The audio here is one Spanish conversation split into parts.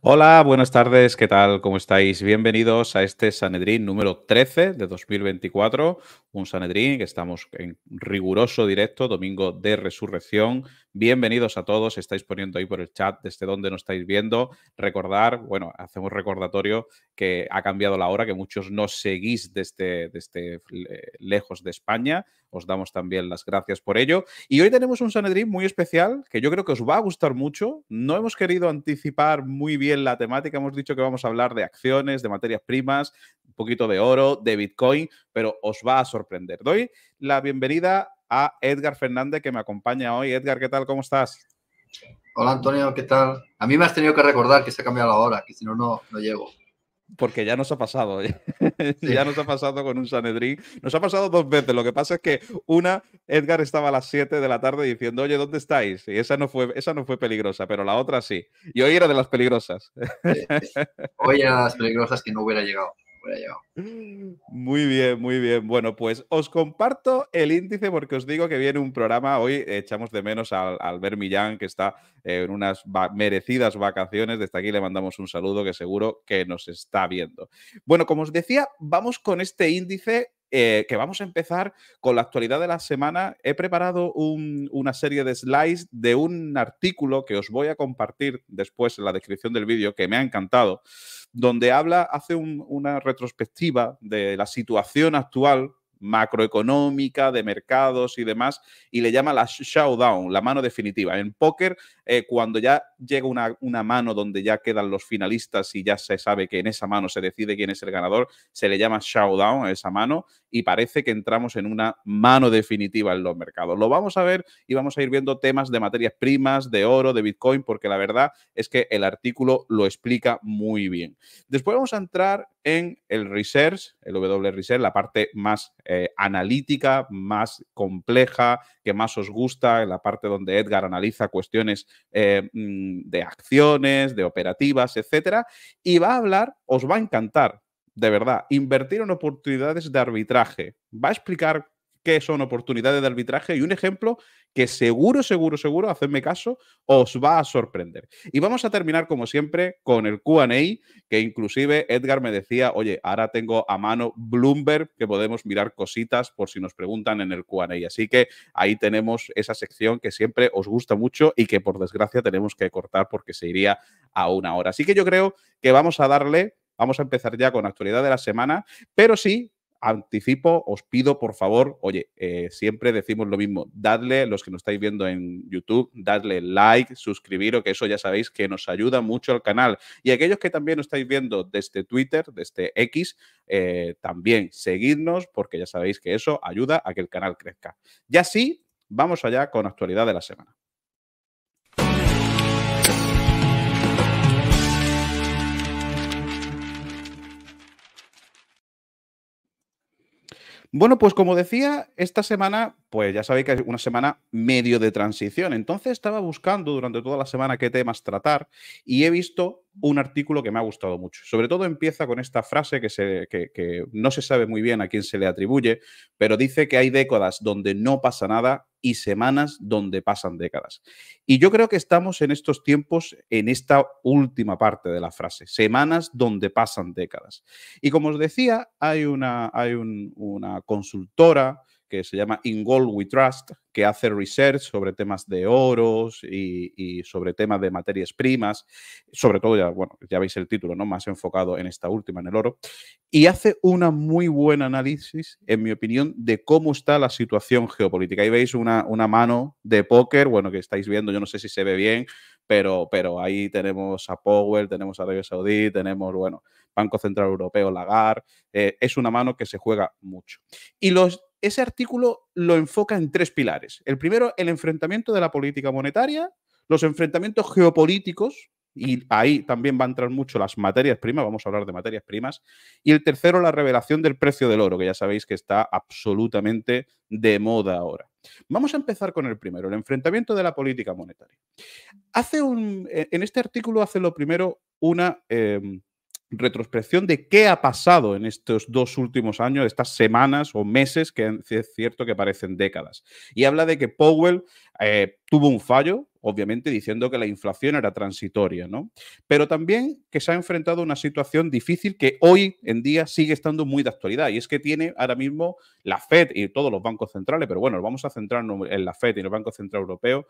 Hola, buenas tardes, ¿qué tal? ¿Cómo estáis? Bienvenidos a este Sanedrín número 13 de 2024, un Sanedrín que estamos en riguroso directo, domingo de resurrección. Bienvenidos a todos, estáis poniendo ahí por el chat desde donde nos estáis viendo. Recordar, bueno, hacemos recordatorio que ha cambiado la hora, que muchos no seguís desde, eh, lejos de España. Os damos también las gracias por ello. Y hoy tenemos un Sanedrín muy especial que yo creo que os va a gustar mucho. No hemos querido anticipar muy bien la temática. Hemos dicho que vamos a hablar de acciones, de materias primas, un poquito de oro, de Bitcoin, pero os va a sorprender. Doy la bienvenida a Edgar Fernández que me acompaña hoy. Edgar, ¿qué tal? ¿Cómo estás? Hola Antonio, ¿qué tal? A mí me has tenido que recordar que se ha cambiado la hora, que si no, no, no llego porque ya nos ha pasado. ¿eh? ya nos ha pasado con un Sanedrín. Nos ha pasado dos veces. Lo que pasa es que una, Edgar estaba a las 7 de la tarde diciendo, oye, ¿dónde estáis? Y esa no fue, esa no fue peligrosa, pero la otra sí. Y hoy era de las peligrosas. hoy era las peligrosas que no hubiera llegado. Muy bien, muy bien. Bueno, pues os comparto el índice porque os digo que viene un programa. Hoy echamos de menos al Albert Millán, que está eh, en unas merecidas vacaciones. Desde aquí le mandamos un saludo que seguro que nos está viendo. Bueno, como os decía, vamos con este índice eh, que vamos a empezar con la actualidad de la semana. He preparado una serie de slides de un artículo que os voy a compartir después en la descripción del vídeo, que me ha encantado, donde habla, hace una retrospectiva de la situación actual macroeconómica, de mercados y demás, y le llama la showdown, la mano definitiva. En póker, eh, cuando ya llega una, una, mano donde ya quedan los finalistas y ya se sabe que en esa mano se decide quién es el ganador, se le llama showdown a esa mano y parece que entramos en una mano definitiva en los mercados. Lo vamos a ver y vamos a ir viendo temas de materias primas, de oro, de Bitcoin, porque la verdad es que el artículo lo explica muy bien. Después vamos a entrar en el research, el W research, la parte más eh, analítica, más compleja, que más os gusta, en la parte donde Edgar analiza cuestiones eh, mm, de acciones, de operativas, etcétera, y va a hablar, os va a encantar, de verdad, invertir en oportunidades de arbitraje. Va a explicar qué son oportunidades de arbitraje y un ejemplo que seguro, seguro, seguro, hacedme caso, os va a sorprender. Y vamos a terminar, como siempre, con el QA, que inclusive Edgar me decía, oye, ahora tengo a mano Bloomberg, que podemos mirar cositas por si nos preguntan en el QA. Así que ahí tenemos esa sección que siempre os gusta mucho y que por desgracia tenemos que cortar porque se iría a una hora. Así que yo creo que vamos a darle vamos a empezar ya con la actualidad de la semana, pero sí anticipo, os pido por favor, oye, eh, siempre decimos lo mismo, dadle, los que nos estáis viendo en YouTube, dadle like, suscribiros, que eso ya sabéis que nos ayuda mucho al canal. Y aquellos que también nos estáis viendo desde Twitter, desde X, eh, también seguidnos, porque ya sabéis que eso ayuda a que el canal crezca. Y así, vamos allá con actualidad de la semana. Bueno, pues como decía, esta semana, pues ya sabéis que es una semana medio de transición. Entonces estaba buscando durante toda la semana qué temas tratar y he visto un artículo que me ha gustado mucho. Sobre todo empieza con esta frase que, se, no se sabe muy bien a quién se le atribuye, pero dice que hay décadas donde no pasa nada y semanas donde pasan décadas. Y yo creo que estamos en estos tiempos, en esta última parte de la frase, semanas donde pasan décadas. Y como os decía, hay una, hay una consultora, que se llama In Gold We Trust, que hace research sobre temas de oros y, sobre temas de materias primas, sobre todo, ya, bueno, ya veis el título, ¿no? Más enfocado en esta última, en el oro, y hace una muy buen análisis, en mi opinión, de cómo está la situación geopolítica. Ahí veis una, una mano de póker, bueno, que estáis viendo, yo no sé si se ve bien, pero, pero ahí tenemos a Powell, tenemos a Arabia Saudí, tenemos, bueno, Banco Central Europeo, Lagar, eh, es una mano que se juega mucho. Y los ese artículo lo enfoca en tres pilares. El primero, el enfrentamiento de la política monetaria, los enfrentamientos geopolíticos, y ahí también van a entrar mucho las materias primas, vamos a hablar de materias primas, y el tercero, la revelación del precio del oro, que ya sabéis que está absolutamente de moda ahora. Vamos a empezar con el primero, el enfrentamiento de la política monetaria. Hace un, e, en este artículo hace lo primero una... Em, retrospección de qué ha pasado en estos dos últimos años, estas semanas o meses, que es cierto que parecen décadas. Y habla de que Powell eh, tuvo un fallo, obviamente diciendo que la inflación era transitoria, ¿no? Pero también que se ha enfrentado a una situación difícil que hoy en día sigue estando muy de actualidad, y es que tiene ahora mismo la Fed y todos los bancos centrales, pero bueno, vamos a centrarnos en la Fed y en el Banco Central Europeo,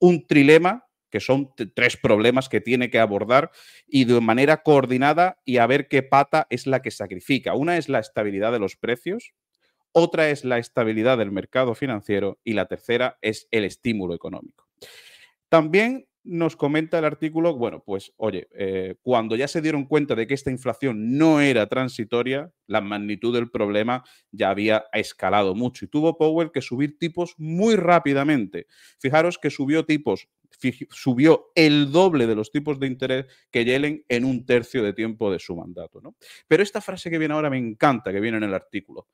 un trilema que son tres problemas que tiene que abordar y de manera coordinada y a ver qué pata es la que sacrifica. Una es la estabilidad de los precios, otra es la estabilidad del mercado financiero y la tercera es el estímulo económico. También nos comenta el artículo, bueno, pues oye, eh, cuando ya se dieron cuenta de que esta inflación no era transitoria, la magnitud del problema ya había escalado mucho y tuvo Powell que subir tipos muy rápidamente. Fijaros que subió tipos, subió el doble de los tipos de interés que Yellen en un tercio de tiempo de su mandato. ¿no? Pero esta frase que viene ahora me encanta, que viene en el artículo.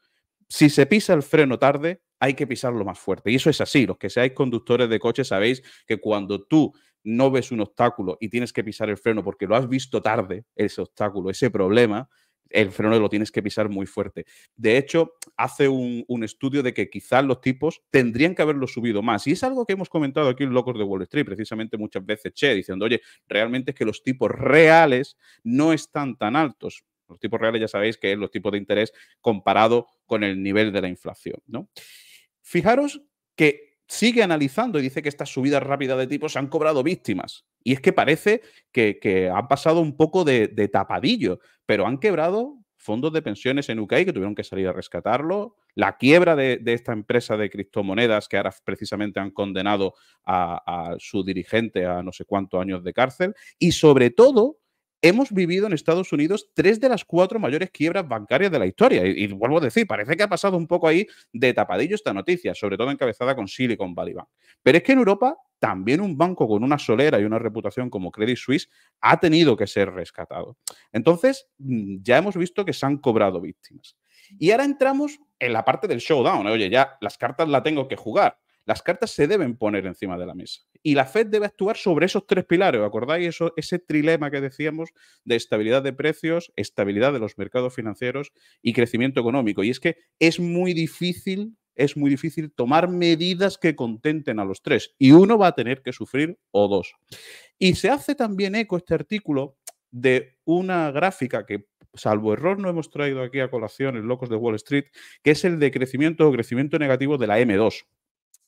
Si se pisa el freno tarde, hay que pisarlo más fuerte. Y eso es así. Los que seáis conductores de coches sabéis que cuando tú no ves un obstáculo y tienes que pisar el freno porque lo has visto tarde, ese obstáculo, ese problema, el freno lo tienes que pisar muy fuerte. De hecho, hace un, estudio de que quizás los tipos tendrían que haberlo subido más. Y es algo que hemos comentado aquí en Locos de Wall Street, precisamente muchas veces, Che, diciendo, oye, realmente es que los tipos reales no están tan altos. Los tipos reales ya sabéis que es los tipos de interés comparado con el nivel de la inflación, ¿no? Fijaros que sigue analizando y dice que estas subidas rápidas de tipos se han cobrado víctimas. Y es que parece que, han pasado un poco de, tapadillo, pero han quebrado fondos de pensiones en UK que tuvieron que salir a rescatarlo, la quiebra de, esta empresa de criptomonedas que ahora precisamente han condenado a su dirigente a no sé cuántos años de cárcel y sobre todo hemos vivido en Estados Unidos tres de las cuatro mayores quiebras bancarias de la historia. Y, vuelvo a decir, parece que ha pasado un poco ahí de tapadillo esta noticia, sobre todo encabezada con Silicon Valley Bank. Pero es que en Europa también un banco con una solera y una reputación como Credit Suisse ha tenido que ser rescatado. Entonces, mm, ya hemos visto que se han cobrado víctimas. Y ahora entramos en la parte del showdown. Oye, ya las cartas la tengo que jugar. Las cartas se deben poner encima de la mesa y la Fed debe actuar sobre esos tres pilares. ¿Acordáis eso, ese trilema que decíamos de estabilidad de precios, estabilidad de los mercados financieros y crecimiento económico? Y es que es muy difícil es muy difícil tomar medidas que contenten a los tres y uno va a tener que sufrir o dos. Y se hace también eco este artículo de una gráfica que, salvo error, no hemos traído aquí a colación en Locos de Wall Street, que es el de crecimiento o crecimiento negativo de la M2.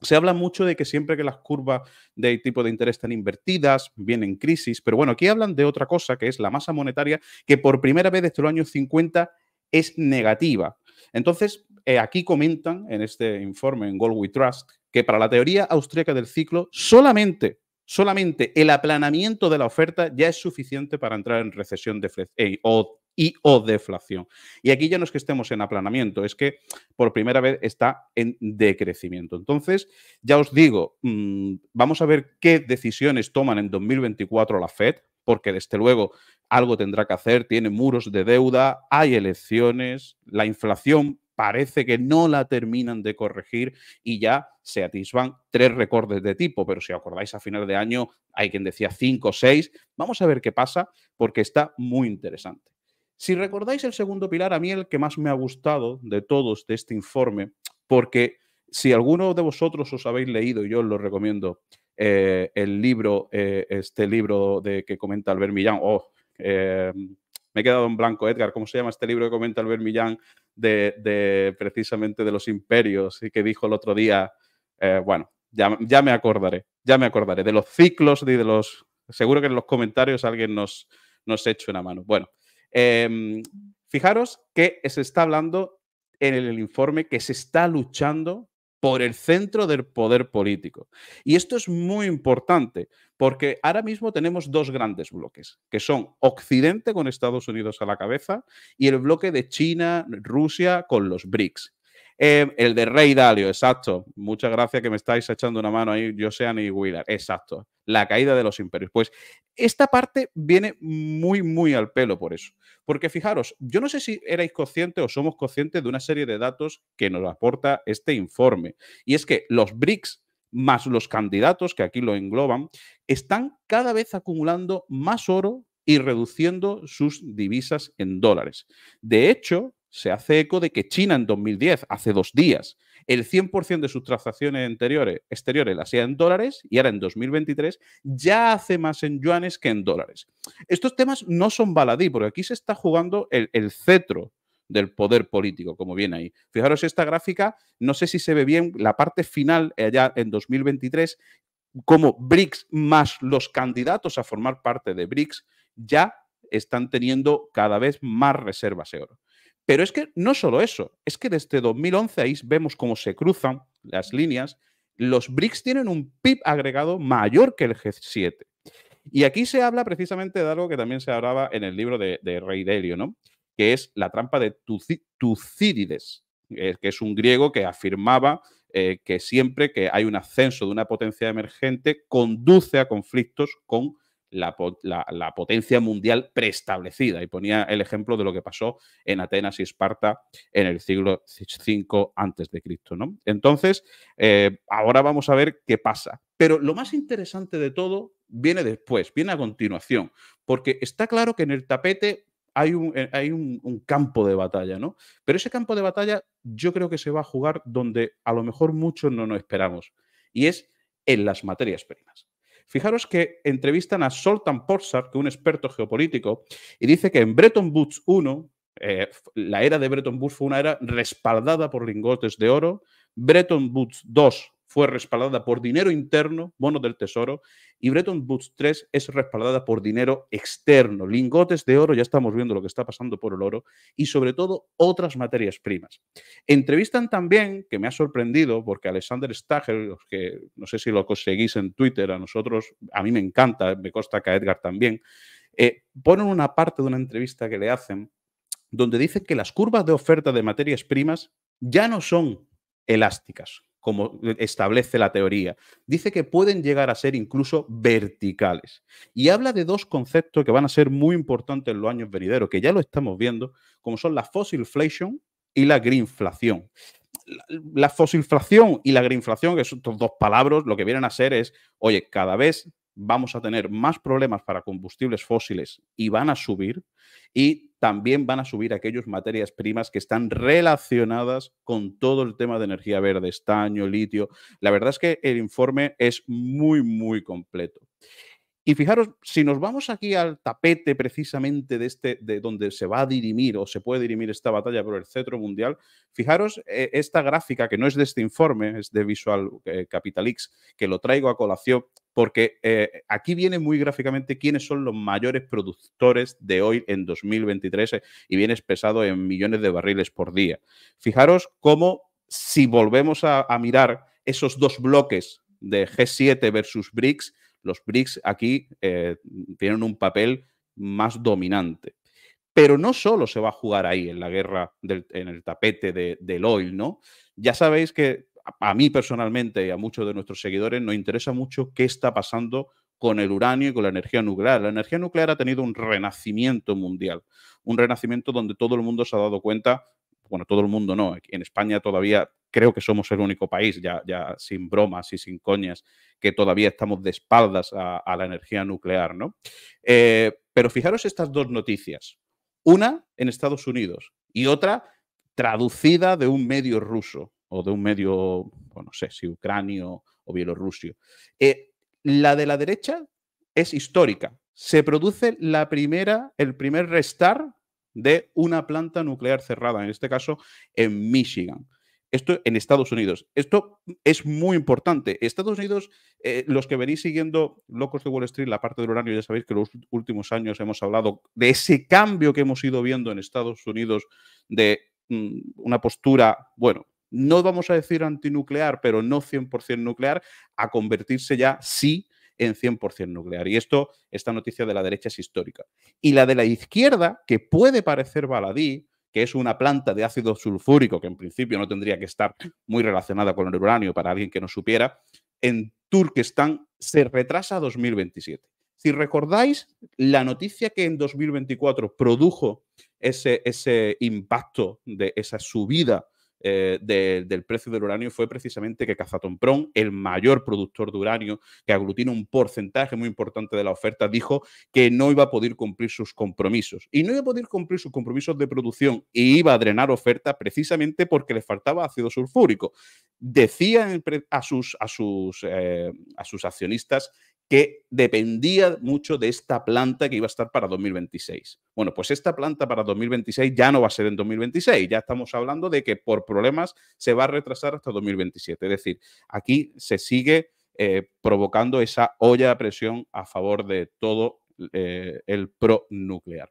Se habla mucho de que siempre que las curvas de tipo de interés están invertidas, vienen crisis, pero bueno, aquí hablan de otra cosa, que es la masa monetaria, que por primera vez desde los años 50 es negativa. Entonces, eh, aquí comentan en este informe, en Gold Trust, que para la teoría austríaca del ciclo, solamente, solamente el aplanamiento de la oferta ya es suficiente para entrar en recesión de eh, o y o deflación. Y aquí ya no es que estemos en aplanamiento, es que por primera vez está en decrecimiento. Entonces, ya os digo, mm, vamos a ver qué decisiones toman en 2024 la Fed, porque desde luego algo tendrá que hacer, tiene muros de deuda, hay elecciones, la inflación parece que no la terminan de corregir y ya se atisban tres recordes de tipo, pero si acordáis a final de año hay quien decía cinco o seis, vamos a ver qué pasa porque está muy interesante. Si recordáis el segundo pilar, a mí el que más me ha gustado de todos de este informe, porque si alguno de vosotros os habéis leído, y yo os lo recomiendo, eh, el libro, eh, este libro de que comenta Albert Millán, oh, eh, me he quedado en blanco, Edgar, ¿cómo se llama este libro que comenta Albert Millán de, precisamente de los imperios y que dijo el otro día? bueno, ya, me acordaré, ya me acordaré, de los ciclos y de los... Seguro que en los comentarios alguien nos, nos eche una mano. Bueno, Em, fijaros que se está hablando en el informe que se está luchando por el centro del poder político. Y esto es muy importante, porque ahora mismo tenemos dos grandes bloques, que son Occidente con Estados Unidos a la cabeza y el bloque de China, Rusia con los BRICS. Em, el de Rey Dalio, exacto. Muchas gracias que me estáis echando una mano ahí, Josean y Willard. Exacto. La caída de los imperios. Pues esta parte viene muy, muy al pelo por eso. Porque fijaros, yo no sé si erais conscientes o somos conscientes de una serie de datos que nos aporta este informe. Y es que los BRICS más los candidatos, que aquí lo engloban, están cada vez acumulando más oro y reduciendo sus divisas en dólares. De hecho, se hace eco de que China en 2010, hace dos días, el 100% de sus transacciones exteriores las hacía en dólares y ahora en 2023 ya hace más en yuanes que en dólares. Estos temas no son baladí, porque aquí se está jugando el, el cetro del poder político, como viene ahí. Fijaros esta gráfica, no sé si se ve bien la parte final eh, allá en 2023, como BRICS más los candidatos a formar parte de BRICS ya están teniendo cada vez más reservas de oro. Pero es que no solo eso, es que desde 2011 ahí vemos cómo se cruzan las líneas. Los BRICS tienen un PIB agregado mayor que el G7. Y aquí se habla precisamente de algo que también se hablaba en el libro de, Rey Delio, ¿no? que es la trampa de Tucídides, eh, que es un griego que afirmaba eh, que siempre que hay un ascenso de una potencia emergente conduce a conflictos con la, potencia mundial preestablecida. Y ponía el ejemplo de lo que pasó en Atenas y Esparta en el siglo V antes de Cristo. ¿no? Entonces, eh, ahora vamos a ver qué pasa. Pero lo más interesante de todo viene después, viene a continuación, porque está claro que en el tapete hay un, eh, hay un campo de batalla, ¿no? Pero ese campo de batalla yo creo que se va a jugar donde a lo mejor muchos no nos esperamos, y es en las materias primas. Fijaros que entrevistan a Soltan Porsar, que es un experto geopolítico, y dice que en Bretton Woods I, eh, la era de Bretton Woods fue una era respaldada por lingotes de oro, Bretton Woods 2 fue respaldada por dinero interno, bono del tesoro, y Bretton Woods 3 es respaldada por dinero externo, lingotes de oro, ya estamos viendo lo que está pasando por el oro, y sobre todo otras materias primas. Entrevistan también, que me ha sorprendido, porque Alexander Stager, que no sé si lo conseguís en Twitter, a nosotros, a mí me encanta, me consta que a Edgar también, eh, ponen una parte de una entrevista que le hacen donde dicen que las curvas de oferta de materias primas ya no son elásticas, como establece la teoría. Dice que pueden llegar a ser incluso verticales. Y habla de dos conceptos que van a ser muy importantes en los años venideros, que ya lo estamos viendo, como son la fossilflation y la greenflación. La, la y la greenflación, que son dos palabras, lo que vienen a ser es, oye, cada vez vamos a tener más problemas para combustibles fósiles y van a subir y también van a subir aquellas materias primas que están relacionadas con todo el tema de energía verde, estaño, litio. La verdad es que el informe es muy, muy completo. Y fijaros, si nos vamos aquí al tapete precisamente de este, de donde se va a dirimir o se puede dirimir esta batalla por el cetro mundial, fijaros eh, esta gráfica que no es de este informe, es de Visual eh, Capital X, que lo traigo a colación porque eh, aquí viene muy gráficamente quiénes son los mayores productores de hoy en 2023 y viene expresado en millones de barriles por día. Fijaros cómo si volvemos a mirar esos dos bloques de G7 versus BRICS, los BRICS aquí eh, tienen un papel más dominante. Pero no solo se va a jugar ahí en la guerra, en el tapete del oil, ¿no? Ya sabéis que a, a mí personalmente y a muchos de nuestros seguidores nos interesa mucho qué está pasando con el uranio y con la energía nuclear. La energía nuclear ha tenido un renacimiento mundial, un renacimiento donde todo el mundo se ha dado cuenta bueno, todo el mundo no, en España todavía creo que somos el único país, ya, sin bromas y sin coñas, que todavía estamos de espaldas a, la energía nuclear, ¿no? Eh, pero fijaros estas dos noticias, una en Estados Unidos y otra traducida de un medio ruso o de un medio, no sé si ucranio o bielorrusio. Eh, la de la derecha es histórica. Se produce la primera, el primer restar de una planta nuclear cerrada, en este caso en Michigan. Esto en Estados Unidos. Esto es muy importante. Estados Unidos, eh, los que venís siguiendo Locos de Wall Street, la parte del uranio, ya sabéis que los últimos años hemos hablado de ese cambio que hemos ido viendo en Estados Unidos de mm, una postura, bueno, no vamos a decir antinuclear, pero no 100% nuclear, a convertirse ya sí en 100% nuclear. Y esto, esta noticia de la derecha es histórica. Y la de la izquierda, que puede parecer baladí, que es una planta de ácido sulfúrico, que en principio no tendría que estar muy relacionada con el uranio para alguien que no supiera, en Turkestán se retrasa a 2027. Si recordáis la noticia que en 2024 produjo ese, ese impacto de esa subida eh, del precio del uranio fue precisamente que Kazatomprom, el mayor productor de uranio, que aglutina un porcentaje muy importante de la oferta, dijo que no iba a poder cumplir sus compromisos. Y no iba a poder cumplir sus compromisos de producción y iba a drenar oferta precisamente porque le faltaba ácido sulfúrico. Decía a sus, a sus, eh, a sus accionistas que dependía mucho de esta planta que iba a estar para 2026. Bueno, pues esta planta para 2026 ya no va a ser en 2026, ya estamos hablando de que por problemas se va a retrasar hasta 2027. Es decir, aquí se sigue eh, provocando esa olla de presión a favor de todo eh, el pro nuclear.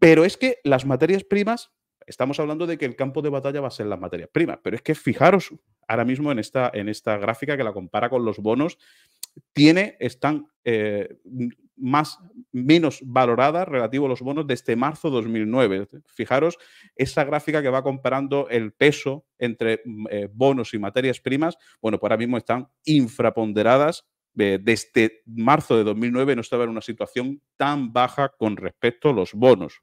Pero es que las materias primas, estamos hablando de que el campo de batalla va a ser las materias primas, pero es que fijaros ahora mismo en esta, en esta gráfica que la compara con los bonos tiene, están eh, más, menos valoradas relativo a los bonos desde marzo de 2009. Fijaros esa gráfica que va comparando el peso entre mm, eh, bonos y materias primas. Bueno, pues ahora mismo están infraponderadas eh, desde marzo de 2009 no estaba en una situación tan baja con respecto a los bonos.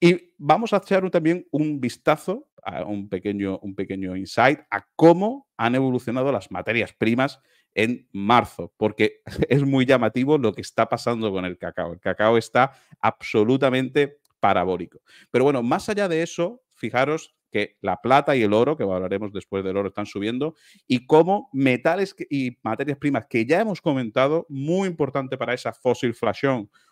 Y vamos a echar también un vistazo, a un pequeño, un pequeño insight, a cómo han evolucionado las materias primas en marzo, porque es muy llamativo lo que está pasando con el cacao. El cacao está absolutamente parabólico. Pero bueno, más allá de eso, fijaros que la plata y el oro, que hablaremos después del oro, están subiendo, y como metales y materias primas que ya hemos comentado, muy importante para esa fósil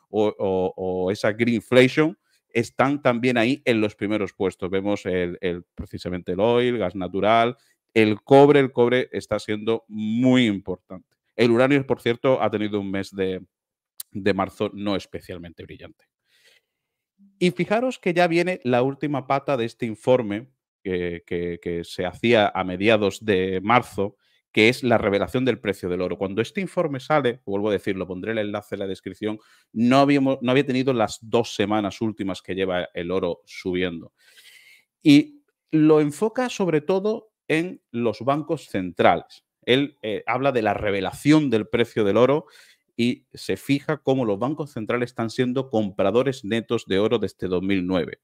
o, o, esa greenflation, están también ahí en los primeros puestos. Vemos el, precisamente el oil, gas natural, el cobre, el cobre está siendo muy importante. El uranio, por cierto, ha tenido un mes de, marzo no especialmente brillante. Y fijaros que ya viene la última pata de este informe que, se hacía a mediados de marzo, que es la revelación del precio del oro. Cuando este informe sale, vuelvo a decirlo, pondré el enlace en la descripción, no, habíamos, no había tenido las dos semanas últimas que lleva el oro subiendo. Y lo enfoca sobre todo en los bancos centrales. Él eh, habla de la revelación del precio del oro y se fija cómo los bancos centrales están siendo compradores netos de oro desde 2009.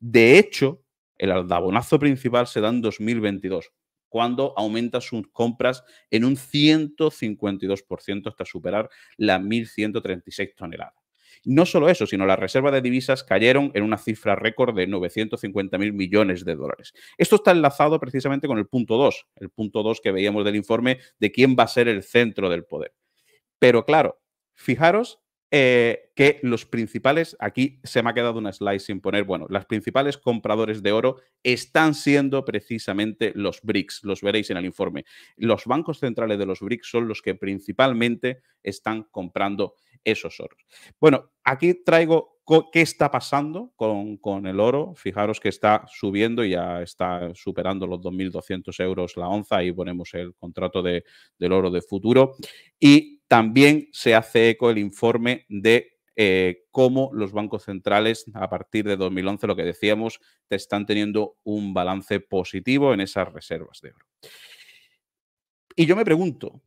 De hecho, el aldabonazo principal se da en 2022, cuando aumenta sus compras en un 152% hasta superar las 1.136 toneladas. No solo eso, sino la reserva de divisas cayeron en una cifra récord de 950 mil millones de dólares. Esto está enlazado precisamente con el punto 2, el punto 2 que veíamos del informe de quién va a ser el centro del poder. Pero claro, fijaros eh, que los principales, aquí se me ha quedado una slide sin poner, bueno, las principales compradores de oro están siendo precisamente los BRICS, los veréis en el informe. Los bancos centrales de los BRICS son los que principalmente están comprando esos oros. Bueno, aquí traigo qué está pasando con, el oro. Fijaros que está subiendo y ya está superando los 2.200 euros la onza. Ahí ponemos el contrato de, del oro de futuro. Y también se hace eco el informe de eh, cómo los bancos centrales a partir de 2011, lo que decíamos, están teniendo un balance positivo en esas reservas de oro. Y yo me pregunto,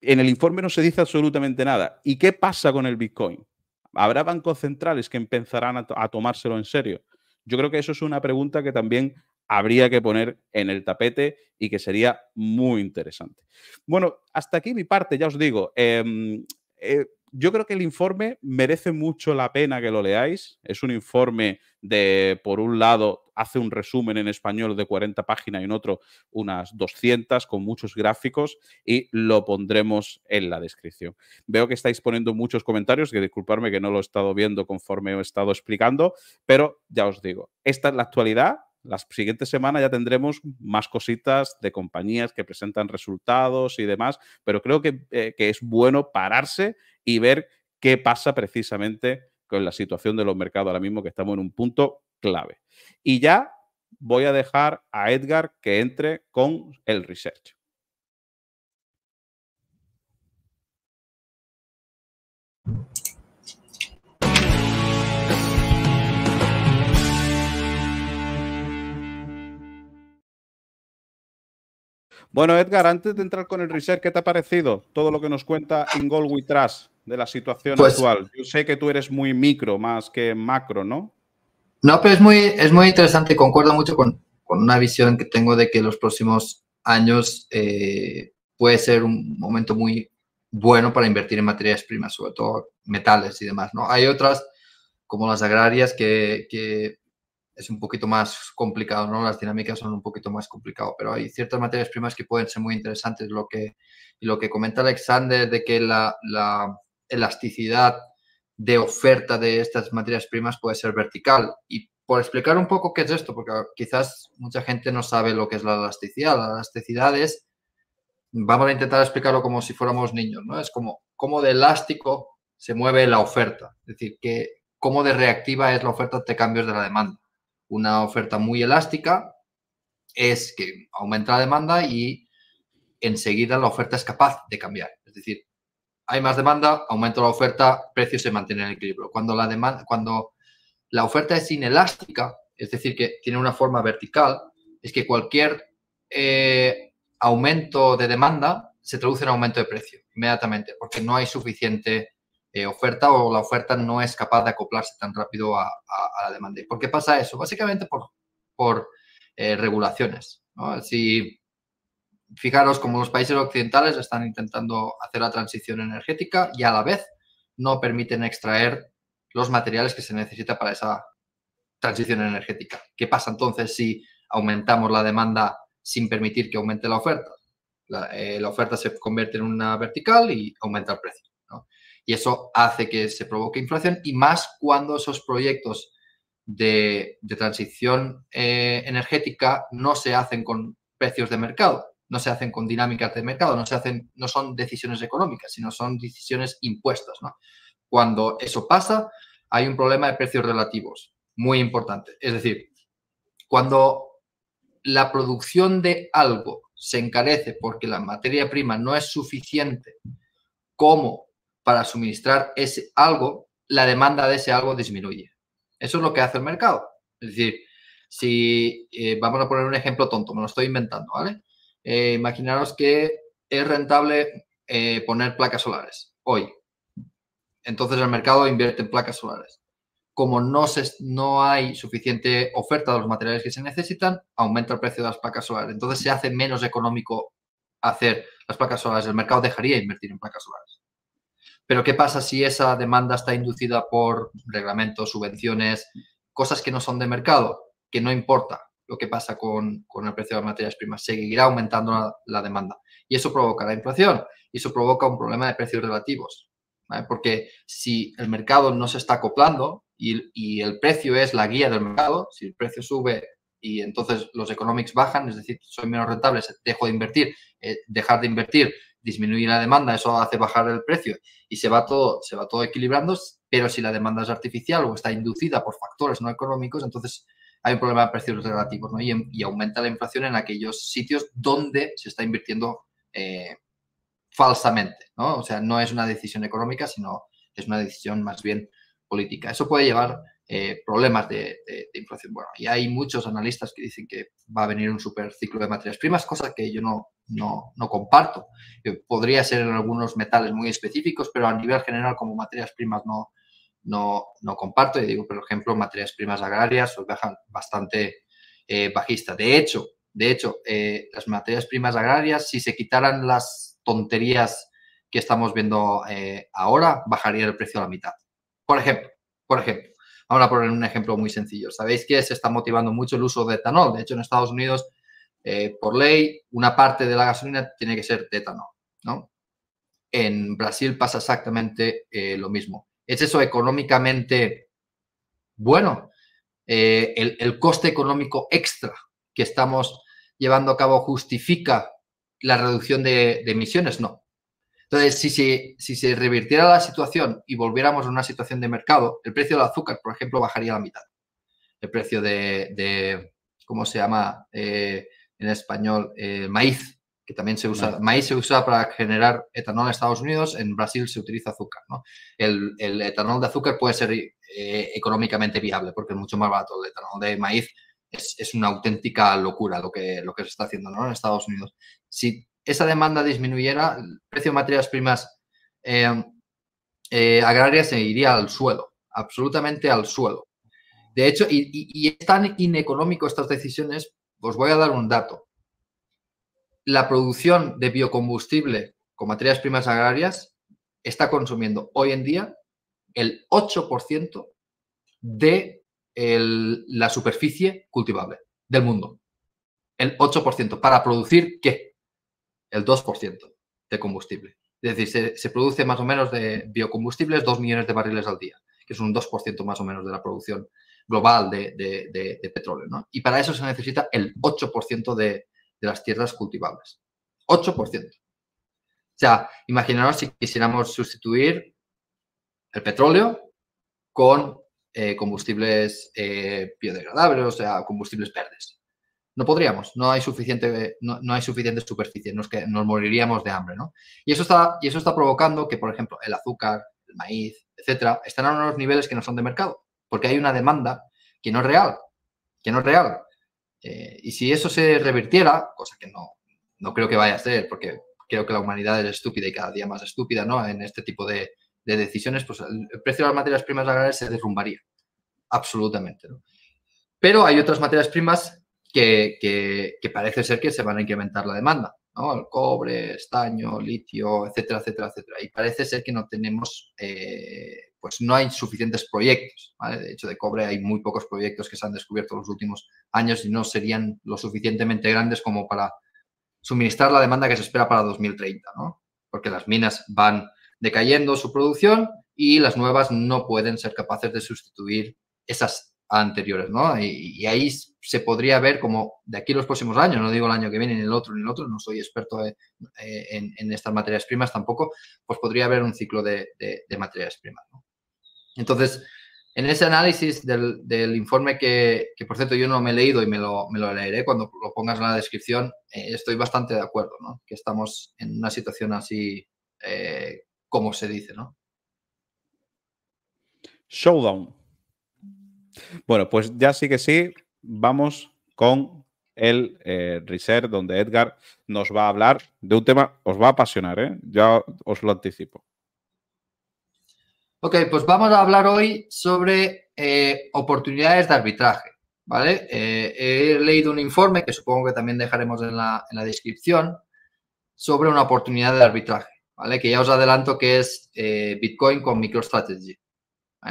en el informe no se dice absolutamente nada. ¿Y qué pasa con el Bitcoin? ¿Habrá bancos centrales que empezarán a tomárselo en serio? Yo creo que eso es una pregunta que también habría que poner en el tapete y que sería muy interesante. Bueno, hasta aquí mi parte, ya os digo. Em, eh, yo creo que el informe merece mucho la pena que lo leáis. Es un informe de, por un lado, hace un resumen en español de 40 páginas y en otro unas 200 con muchos gráficos y lo pondremos en la descripción. Veo que estáis poniendo muchos comentarios, que disculparme que no lo he estado viendo conforme he estado explicando, pero ya os digo, esta es la actualidad, las siguientes semanas ya tendremos más cositas de compañías que presentan resultados y demás, pero creo que, eh, que es bueno pararse y ver qué pasa precisamente con la situación de los mercados ahora mismo, que estamos en un punto clave. Y ya voy a dejar a Edgar que entre con el research. Bueno, Edgar, antes de entrar con el research, ¿qué te ha parecido todo lo que nos cuenta Ingold Witras de la situación pues- actual? Yo sé que tú eres muy micro más que macro, ¿no? No, pero es muy, es muy interesante, concuerdo mucho con, una visión que tengo de que los próximos años eh, puede ser un momento muy bueno para invertir en materias primas, sobre todo metales y demás, ¿no? Hay otras, como las agrarias, que, que es un poquito más complicado, ¿no? Las dinámicas son un poquito más complicado, pero hay ciertas materias primas que pueden ser muy interesantes. Lo que, lo que comenta Alexander de que la, elasticidad de oferta de estas materias primas puede ser vertical. Y por explicar un poco qué es esto, porque quizás mucha gente no sabe lo que es la elasticidad. La elasticidad es, vamos a intentar explicarlo como si fuéramos niños, ¿no? Es como, como de elástico se mueve la oferta, es decir, que cómo de reactiva es la oferta ante cambios de la demanda una oferta muy elástica es que aumenta la demanda y enseguida la oferta es capaz de cambiar. Es decir, hay más demanda, aumento la oferta, precio se mantiene en equilibrio. Cuando la, demanda, cuando la oferta es inelástica, es decir, que tiene una forma vertical, es que cualquier eh, aumento de demanda se traduce en aumento de precio inmediatamente, porque no hay suficiente eh, oferta o la oferta no es capaz de acoplarse tan rápido a, la demanda. por qué pasa eso? Básicamente por, por eh, regulaciones. Si fijaros como los países occidentales están intentando hacer la transición energética y a la vez no permiten extraer los materiales que se necesita para esa transición energética. ¿Qué pasa entonces si aumentamos la demanda sin permitir que aumente la oferta? la eh, oferta se convierte en una vertical y aumenta el precio y eso hace que se provoque inflación y más cuando esos proyectos de, transición eh, energética no se hacen con precios de mercado, no se hacen con dinámicas de mercado, no se hacen, no son decisiones económicas, sino son decisiones impuestas. Cuando eso pasa, hay un problema de precios relativos, muy importante. Es decir, cuando la producción de algo se encarece porque la materia prima no es suficiente como para suministrar ese algo, la demanda de ese algo disminuye. Eso es lo que hace el mercado. Es decir, si eh, vamos a poner un ejemplo tonto, me lo estoy inventando, ¿vale? Eh, imaginaros que es rentable eh, poner placas solares hoy. Entonces el mercado invierte en placas solares. Como no, no hay suficiente oferta de los materiales que se necesitan, aumenta el precio de las placas solares. Entonces se hace menos económico hacer las placas solares. El mercado dejaría invertir en placas solares. Pero ¿qué pasa si esa demanda está inducida por reglamentos, subvenciones, cosas que no son de mercado? Que no importa lo que pasa con, el precio de las materias primas, seguirá aumentando la, demanda. Y eso provoca la inflación y eso provoca un problema de precios relativos. Porque si el mercado no se está acoplando y, el precio es la guía del mercado, si el precio sube y entonces los economics bajan, es decir, soy menos rentable, dejo de invertir, eh, dejar de invertir disminuye la demanda, eso hace bajar el precio y se va todo, se va todo equilibrando, pero si la demanda es artificial o está inducida por factores no económicos, entonces hay un problema de precios relativos y, aumenta la inflación en aquellos sitios donde se está invirtiendo eh, falsamente. O sea, no es una decisión económica, sino es una decisión más bien política. Eso puede llevar eh, problemas de, inflación. Bueno, y hay muchos analistas que dicen que va a venir un superciclo de materias primas, cosa que yo no, no, no comparto. Eh, podría ser en algunos metales muy específicos, pero a nivel general como materias primas no, no, no comparto. Y digo, por ejemplo, materias primas agrarias pues, bajan bastante eh, bajista. De hecho, de hecho eh, las materias primas agrarias, si se quitaran las tonterías que estamos viendo ahora, bajaría el precio a la mitad. Por ejemplo, por ejemplo, Ahora a poner un ejemplo muy sencillo. Sabéis que se está motivando mucho el uso de etanol. De hecho, en Estados Unidos, eh, por ley, una parte de la gasolina tiene que ser de etanol. ¿no? En Brasil pasa exactamente eh, lo mismo. ¿Es eso económicamente bueno? Eh, el, coste económico extra que estamos llevando a cabo justifica la reducción de emisiones? No, entonces, si se, se revirtiera la situación y volviéramos a una situación de mercado, el precio del azúcar, por ejemplo, bajaría a la mitad. El precio de, ¿cómo se llama eh, en español? Eh, maíz, que también se usa, maíz se usa para generar etanol en Estados Unidos, en Brasil se utiliza azúcar, El, etanol de azúcar puede ser eh, económicamente viable porque es mucho más barato. El etanol de maíz es, una auténtica locura lo que, lo que se está haciendo, En Estados Unidos. Si esa demanda disminuyera, el precio de materias primas eh, eh, agrarias se iría al suelo, absolutamente al suelo. De hecho, y, es tan ineconómico estas decisiones, os voy a dar un dato. La producción de biocombustible con materias primas agrarias está consumiendo hoy en día el 8% de la superficie cultivable del mundo. El 8%. ¿Para producir qué? el 2% de combustible. Es decir, se, produce más o menos de biocombustibles 2 millones de barriles al día, que es un 2% más o menos de la producción global de, petróleo. Y para eso se necesita el 8% de, las tierras cultivables. 8%. O sea, imaginaros si quisiéramos sustituir el petróleo con eh, combustibles eh, biodegradables, o sea, combustibles verdes. No podríamos, no hay suficiente, no, hay suficiente superficie, nos, que, nos moriríamos de hambre, ¿no? Y eso, está, y eso está provocando que, por ejemplo, el azúcar, el maíz, etcétera, están a unos niveles que no son de mercado, porque hay una demanda que no es real, que no es real. Eh, y si eso se revirtiera, cosa que no, no creo que vaya a ser, porque creo que la humanidad es estúpida y cada día más estúpida, ¿no? En este tipo de, decisiones, pues el precio de las materias primas agrarias se derrumbaría, absolutamente, ¿no? Pero hay otras materias primas que, parece ser que se van a incrementar la demanda. ¿no? El cobre, estaño, litio, etcétera, etcétera, etcétera. Y parece ser que no tenemos, eh, pues no hay suficientes proyectos. ¿vale? De hecho, de cobre hay muy pocos proyectos que se han descubierto en los últimos años y no serían lo suficientemente grandes como para suministrar la demanda que se espera para 2030, ¿no? Porque las minas van decayendo su producción y las nuevas no pueden ser capaces de sustituir esas anteriores, ¿no? Y, y ahí se podría ver como de aquí los próximos años, no digo el año que viene, ni el otro, ni el otro, no soy experto eh, eh, en, estas materias primas tampoco, pues podría haber un ciclo de, materias primas. Entonces, en ese análisis del, informe que, por cierto, yo no me he leído y me lo, leeré cuando lo pongas en la descripción, eh, estoy bastante de acuerdo, ¿no? que estamos en una situación así como se dice. ¿no? Showdown. Bueno, pues ya sí que sí, vamos con el eh, donde Edgar nos va a hablar de un tema, os va a apasionar, ¿eh? ya os lo anticipo. Ok, pues vamos a hablar hoy sobre eh, oportunidades de arbitraje. ¿vale? Eh, he leído un informe que supongo que también dejaremos en la, descripción sobre una oportunidad de arbitraje, ¿vale? que ya os adelanto que es Bitcoin con MicroStrategy.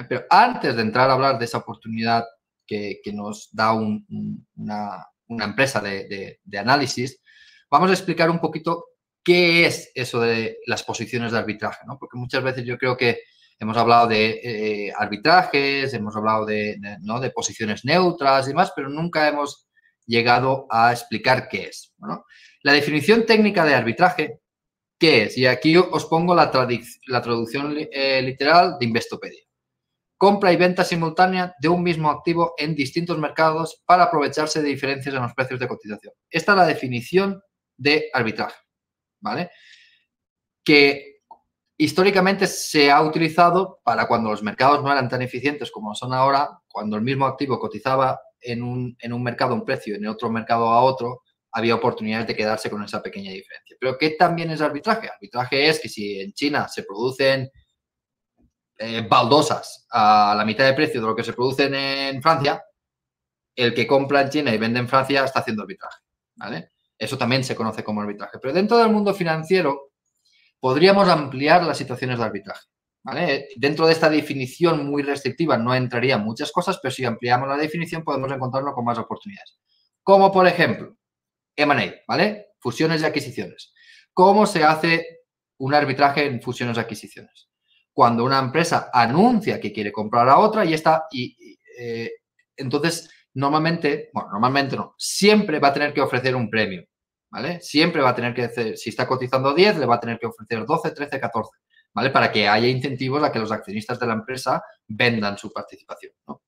Pero antes de entrar a hablar de esa oportunidad que, nos da una, empresa de, análisis, vamos a explicar un poquito qué es eso de las posiciones de arbitraje, ¿no? Porque muchas veces yo creo que hemos hablado de eh, arbitrajes, hemos hablado de, ¿no? de posiciones neutras y demás, pero nunca hemos llegado a explicar qué es. La definición técnica de arbitraje, ¿qué es? Y aquí os pongo la, la traducción eh, literal de Investopedia compra y venta simultánea de un mismo activo en distintos mercados para aprovecharse de diferencias en los precios de cotización. Esta es la definición de arbitraje, ¿vale? Que históricamente se ha utilizado para cuando los mercados no eran tan eficientes como son ahora, cuando el mismo activo cotizaba en un, mercado a un precio y en otro mercado a otro, había oportunidades de quedarse con esa pequeña diferencia. Pero ¿qué también es arbitraje? Arbitraje es que si en China se producen eh, baldosas a la mitad de precio de lo que se producen en Francia, el que compra en China y vende en Francia está haciendo arbitraje. ¿vale? Eso también se conoce como arbitraje. Pero dentro del mundo financiero podríamos ampliar las situaciones de arbitraje. Dentro de esta definición muy restrictiva no entrarían muchas cosas, pero si ampliamos la definición podemos encontrarnos con más oportunidades. Como por ejemplo, M&A, ¿vale? Fusiones y adquisiciones. ¿Cómo se hace un arbitraje en fusiones y adquisiciones? cuando una empresa anuncia que quiere comprar a otra y está, y, eh, entonces normalmente, bueno, normalmente no, siempre va a tener que ofrecer un premio, ¿vale? Siempre va a tener que si está cotizando 10, le va a tener que ofrecer 12, 13, 14, ¿vale? Para que haya incentivos a que los accionistas de la empresa vendan su participación, ¿no?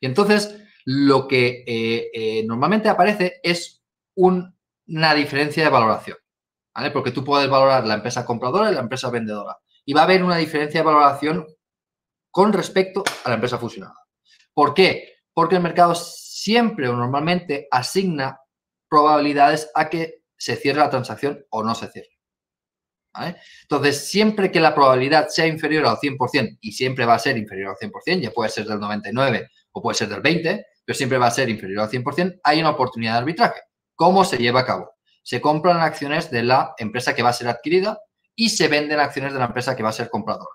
Y entonces, lo que eh, eh, normalmente aparece es una diferencia de valoración, ¿vale? Porque tú puedes valorar la empresa compradora y la empresa vendedora y va a haber una diferencia de valoración con respecto a la empresa fusionada. ¿Por qué? Porque el mercado siempre o normalmente asigna probabilidades a que se cierre la transacción o no se cierre. Entonces, siempre que la probabilidad sea inferior al 100%, y siempre va a ser inferior al 100%, ya puede ser del 99 o puede ser del 20, pero siempre va a ser inferior al 100%, hay una oportunidad de arbitraje. ¿Cómo se lleva a cabo? Se compran acciones de la empresa que va a ser adquirida y se venden acciones de la empresa que va a ser compradora.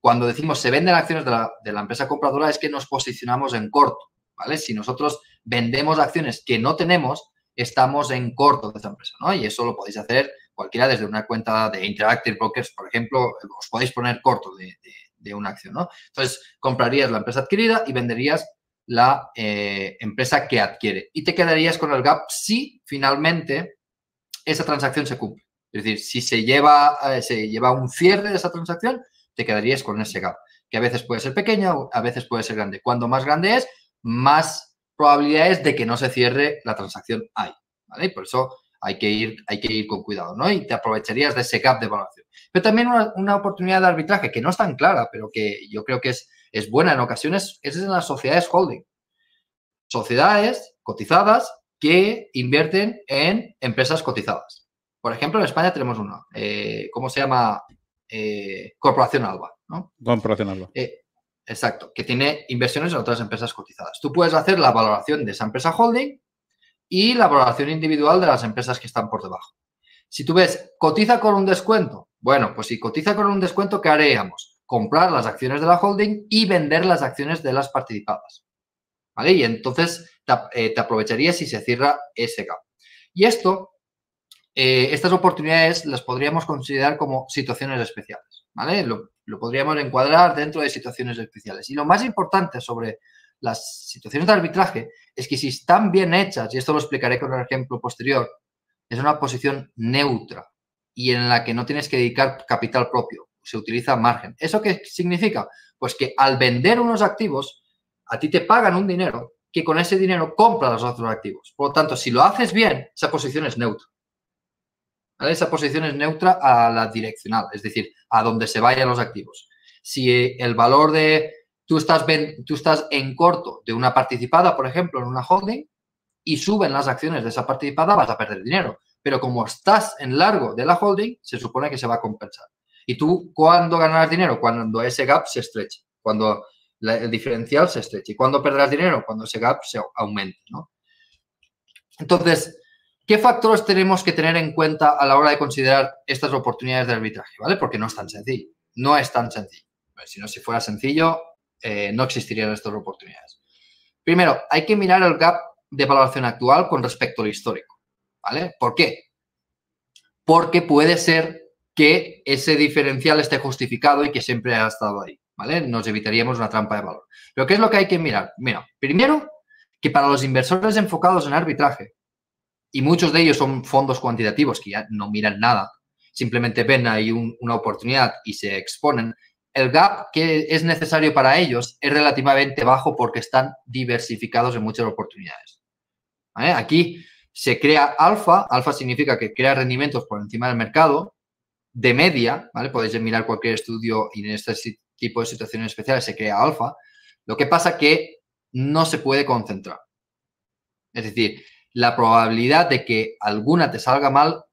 Cuando decimos se venden acciones de la, empresa compradora es que nos posicionamos en corto, ¿vale? Si nosotros vendemos acciones que no tenemos, estamos en corto de esa empresa, ¿no? Y eso lo podéis hacer cualquiera desde una cuenta de Interactive Brokers, por ejemplo, os podéis poner corto de, una acción, ¿no? Entonces, comprarías la empresa adquirida y venderías la eh, empresa que adquiere. Y te quedarías con el gap si finalmente esa transacción se cumple. Es decir, si se lleva, eh, se lleva un cierre de esa transacción, te quedarías con ese gap, que a veces puede ser pequeño, a veces puede ser grande. Cuando más grande es, más probabilidades de que no se cierre la transacción hay. por eso hay que ir, hay que ir con cuidado, ¿no? Y te aprovecharías de ese gap de valoración. Pero también una, oportunidad de arbitraje que no es tan clara, pero que yo creo que es, es buena en ocasiones, es en las sociedades holding. Sociedades cotizadas que invierten en empresas cotizadas. Por ejemplo, en España tenemos una, eh, ¿Cómo se llama? Eh, Corporación Alba. ¿no? Corporación Alba. Eh, exacto, que tiene inversiones en otras empresas cotizadas. Tú puedes hacer la valoración de esa empresa holding y la valoración individual de las empresas que están por debajo. Si tú ves, cotiza con un descuento. Bueno, pues si cotiza con un descuento, ¿qué haríamos? Comprar las acciones de la holding y vender las acciones de las participadas. ¿Vale? Y entonces te, aprovecharías si se cierra ese gap. Y esto eh, estas oportunidades las podríamos considerar como situaciones especiales, ¿vale? Lo, podríamos encuadrar dentro de situaciones especiales. Y lo más importante sobre las situaciones de arbitraje es que si están bien hechas, y esto lo explicaré con un ejemplo posterior, es una posición neutra y en la que no tienes que dedicar capital propio, se utiliza margen. ¿Eso qué significa? Pues que al vender unos activos, a ti te pagan un dinero que con ese dinero compra los otros activos. Por lo tanto, si lo haces bien, esa posición es neutra. Esa posición es neutra a la direccional, es decir, a donde se vayan los activos. Si el valor de tú estás, tú estás en corto de una participada, por ejemplo, en una holding, y suben las acciones de esa participada, vas a perder dinero. Pero como estás en largo de la holding, se supone que se va a compensar. ¿Y tú cuándo ganarás dinero? Cuando ese gap se estreche, cuando el diferencial se estreche. ¿Y cuándo perderás dinero? Cuando ese gap se aumente, Entonces, ¿Qué factores tenemos que tener en cuenta a la hora de considerar estas oportunidades de arbitraje? ¿Vale? Porque no es tan sencillo. No es tan sencillo. Pues, si no, si fuera sencillo, eh, no existirían estas oportunidades. Primero, hay que mirar el gap de valoración actual con respecto al histórico. ¿Vale? ¿Por qué? Porque puede ser que ese diferencial esté justificado y que siempre ha estado ahí. ¿Vale? Nos evitaríamos una trampa de valor. Pero ¿qué es lo que hay que mirar? Mira, primero, que para los inversores enfocados en arbitraje, y muchos de ellos son fondos cuantitativos que ya no miran nada, simplemente ven ahí una oportunidad y se exponen. El gap que es necesario para ellos es relativamente bajo porque están diversificados en muchas oportunidades. Aquí se crea alfa, alfa significa que crea rendimientos por encima del mercado, de media, ¿vale? Podéis mirar cualquier estudio y en este tipo de situaciones especiales se crea alfa. Lo que pasa que no se puede concentrar. Es decir, la probabilidad de que alguna te salga mal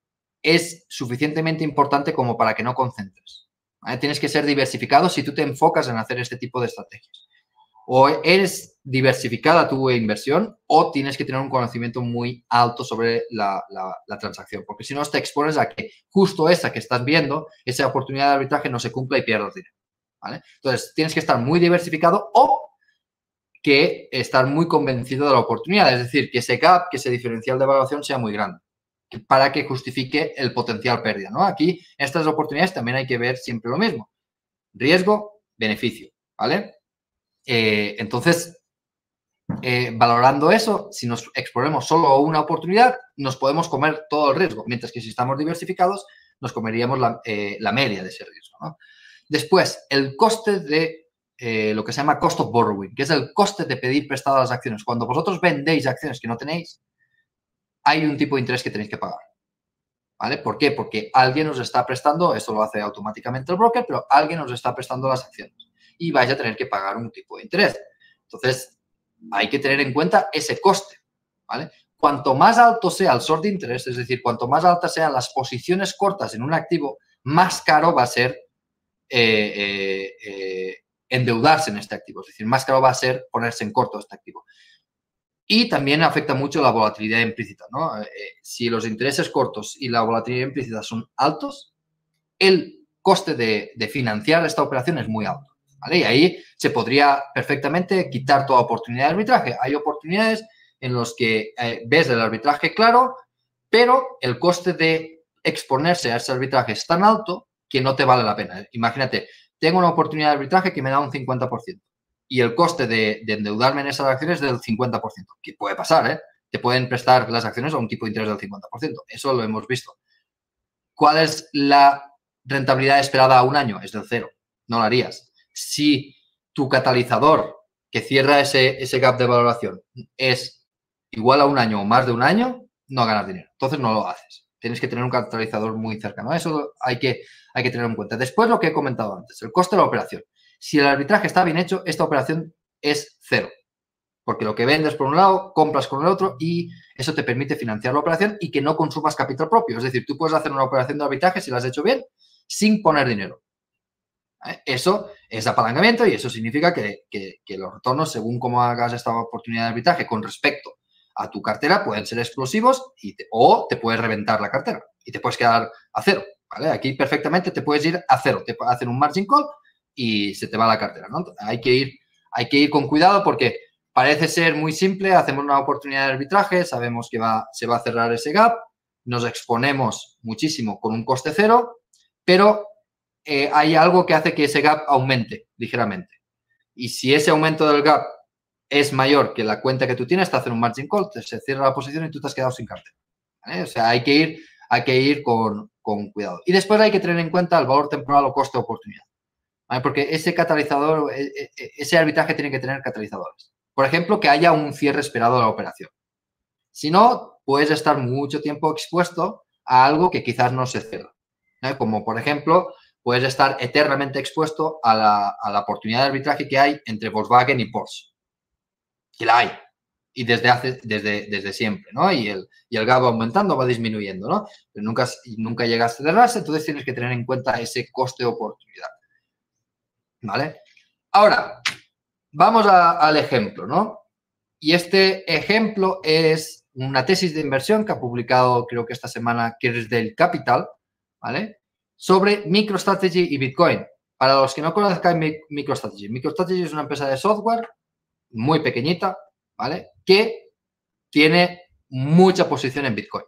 es suficientemente importante como para que no concentres. Tienes que ser diversificado si tú te enfocas en hacer este tipo de estrategias. O eres diversificada tu inversión o tienes que tener un conocimiento muy alto sobre la, transacción, porque si no te expones a que justo esa que estás viendo, esa oportunidad de arbitraje no se cumpla y pierdas dinero. Entonces, tienes que estar muy diversificado o que estar muy convencido de la oportunidad, es decir, que ese gap, que ese diferencial de evaluación sea muy grande para que justifique el potencial pérdida. ¿no? Aquí, estas oportunidades también hay que ver siempre lo mismo. Riesgo, beneficio, ¿vale? Eh, entonces, eh, valorando eso, si nos exponemos solo una oportunidad, nos podemos comer todo el riesgo, mientras que si estamos diversificados, nos comeríamos la, eh, media de ese riesgo. Después, el coste de eh, lo que se llama cost of borrowing, que es el coste de pedir las acciones. Cuando vosotros vendéis acciones que no tenéis, hay un tipo de interés que tenéis que pagar. ¿Vale? ¿Por qué? Porque alguien os está prestando, esto lo hace automáticamente el broker, pero alguien os está prestando las acciones y vais a tener que pagar un tipo de interés. Entonces, hay que tener en cuenta ese coste, ¿vale? Cuanto más alto sea el short de interés, es decir, cuanto más altas sean las posiciones cortas en un activo, más caro va a ser eh, eh, eh endeudarse en este activo, es decir, más caro va a ser ponerse en corto este activo. Y también afecta mucho la volatilidad implícita. ¿no? Eh, si los intereses cortos y la volatilidad implícita son altos, el coste de, financiar esta operación es muy alto. ¿vale? Y ahí se podría perfectamente quitar toda oportunidad de arbitraje. Hay oportunidades en las que eh, ves el arbitraje claro, pero el coste de exponerse a ese arbitraje es tan alto que no te vale la pena. Imagínate, tengo una oportunidad de arbitraje que me da un 50%. Y el coste de, endeudarme en esas acciones es del 50%, que puede pasar, ¿eh? Te pueden prestar las acciones a un tipo de interés del 50%. Eso lo hemos visto. ¿Cuál es la rentabilidad esperada a un año? Es del cero. No lo harías. Si tu catalizador que cierra ese, ese gap de valoración es igual a un año o más de un año, no ganas dinero. Entonces no lo haces. Tienes que tener un catalizador muy cercano. Eso hay que hay que tenerlo en cuenta. Después lo que he comentado antes, el coste de la operación. Si el arbitraje está bien hecho, esta operación es cero. Porque lo que vendes por un lado, compras con el otro y eso te permite financiar la operación y que no consumas capital propio. Es decir, tú puedes hacer una operación de arbitraje si la has hecho bien sin poner dinero. ¿Eh? Eso es apalancamiento y eso significa que, los retornos, según cómo hagas esta oportunidad de arbitraje con respecto a tu cartera, pueden ser explosivos y o te puedes reventar la cartera y te puedes quedar a cero. Aquí perfectamente te puedes ir a cero, te hacen un margin call y se te va la cartera, ¿no? Hay que ir, hay que ir con cuidado porque parece ser muy simple, hacemos una oportunidad de arbitraje, sabemos que va, se va a cerrar ese gap, nos exponemos muchísimo con un coste cero, pero eh, hay algo que hace que ese gap aumente ligeramente. Y si ese aumento del gap es mayor que la cuenta que tú tienes, te hacen un margin call, se cierra la posición y tú te has quedado sin cartera. O sea, hay que ir hay que ir con, cuidado. Y después hay que tener en cuenta el valor temporal o coste de oportunidad. Porque ese catalizador, e, e, e, ese arbitraje tiene que tener catalizadores. Por ejemplo, que haya un cierre esperado de la operación. Si no, puedes estar mucho tiempo expuesto a algo que quizás no se cierra. Como por ejemplo, puedes estar eternamente expuesto a la, a la oportunidad de arbitraje que hay entre Volkswagen y Porsche. Que la hay, y desde, hace, desde, desde siempre, ¿no? Y el, y el va aumentando, va disminuyendo, ¿no? Pero nunca, nunca llega a acelerarse, entonces tienes que tener en cuenta ese coste de oportunidad, ¿vale? Ahora, vamos al ejemplo, ¿no? Y este ejemplo es una tesis de inversión que ha publicado, creo que esta semana, del Capital, ¿vale? Sobre MicroStrategy y Bitcoin. Para los que no conozcan MicroStrategy, MicroStrategy es una empresa de software muy pequeñita, ¿vale? Que tiene mucha posición en Bitcoin.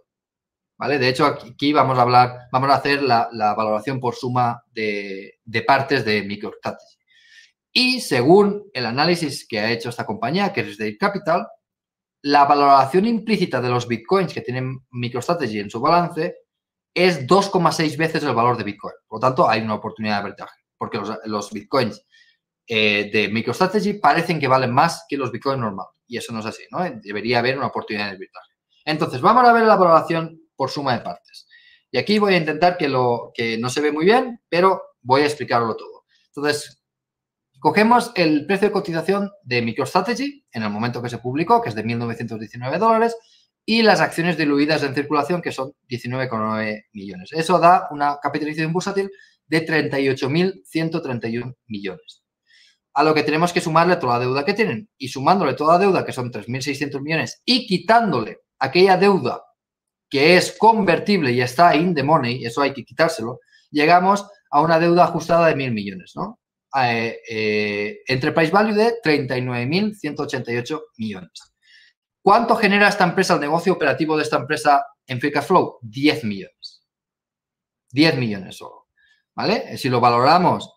¿Vale? De hecho, aquí vamos a hablar, vamos a hacer la, valoración por suma de, partes de MicroStrategy. Y según el análisis que ha hecho esta compañía, que es State Capital, la valoración implícita de los bitcoins que tienen MicroStrategy en su balance es 2,6 veces el valor de Bitcoin. Por lo tanto, hay una oportunidad de vertaje, porque los bitcoins eh, de MicroStrategy parecen que valen más que los Bitcoin normal. Y eso no es así, ¿no? Debería haber una oportunidad de arbitraje. Entonces, vamos a ver la valoración por suma de partes. Y aquí voy a intentar que lo que no se ve muy bien, pero voy a explicarlo todo. Entonces, cogemos el precio de cotización de MicroStrategy en el momento que se publicó, que es de 1.919 dólares, y las acciones diluidas en circulación, que son 19,9 millones. Eso da una capitalización bursátil de 38.131 millones a lo que tenemos que sumarle toda la deuda que tienen. Y sumándole toda la deuda, que son 3.600 millones, y quitándole aquella deuda que es convertible y está in the money, eso hay que quitárselo, llegamos a una deuda ajustada de 1.000 millones, ¿no? Eh, eh, value de 39.188 millones. ¿Cuánto genera esta empresa, el negocio operativo de esta empresa en Free Cash Flow? 10 millones. 10 millones solo. ¿Vale? Si lo valoramos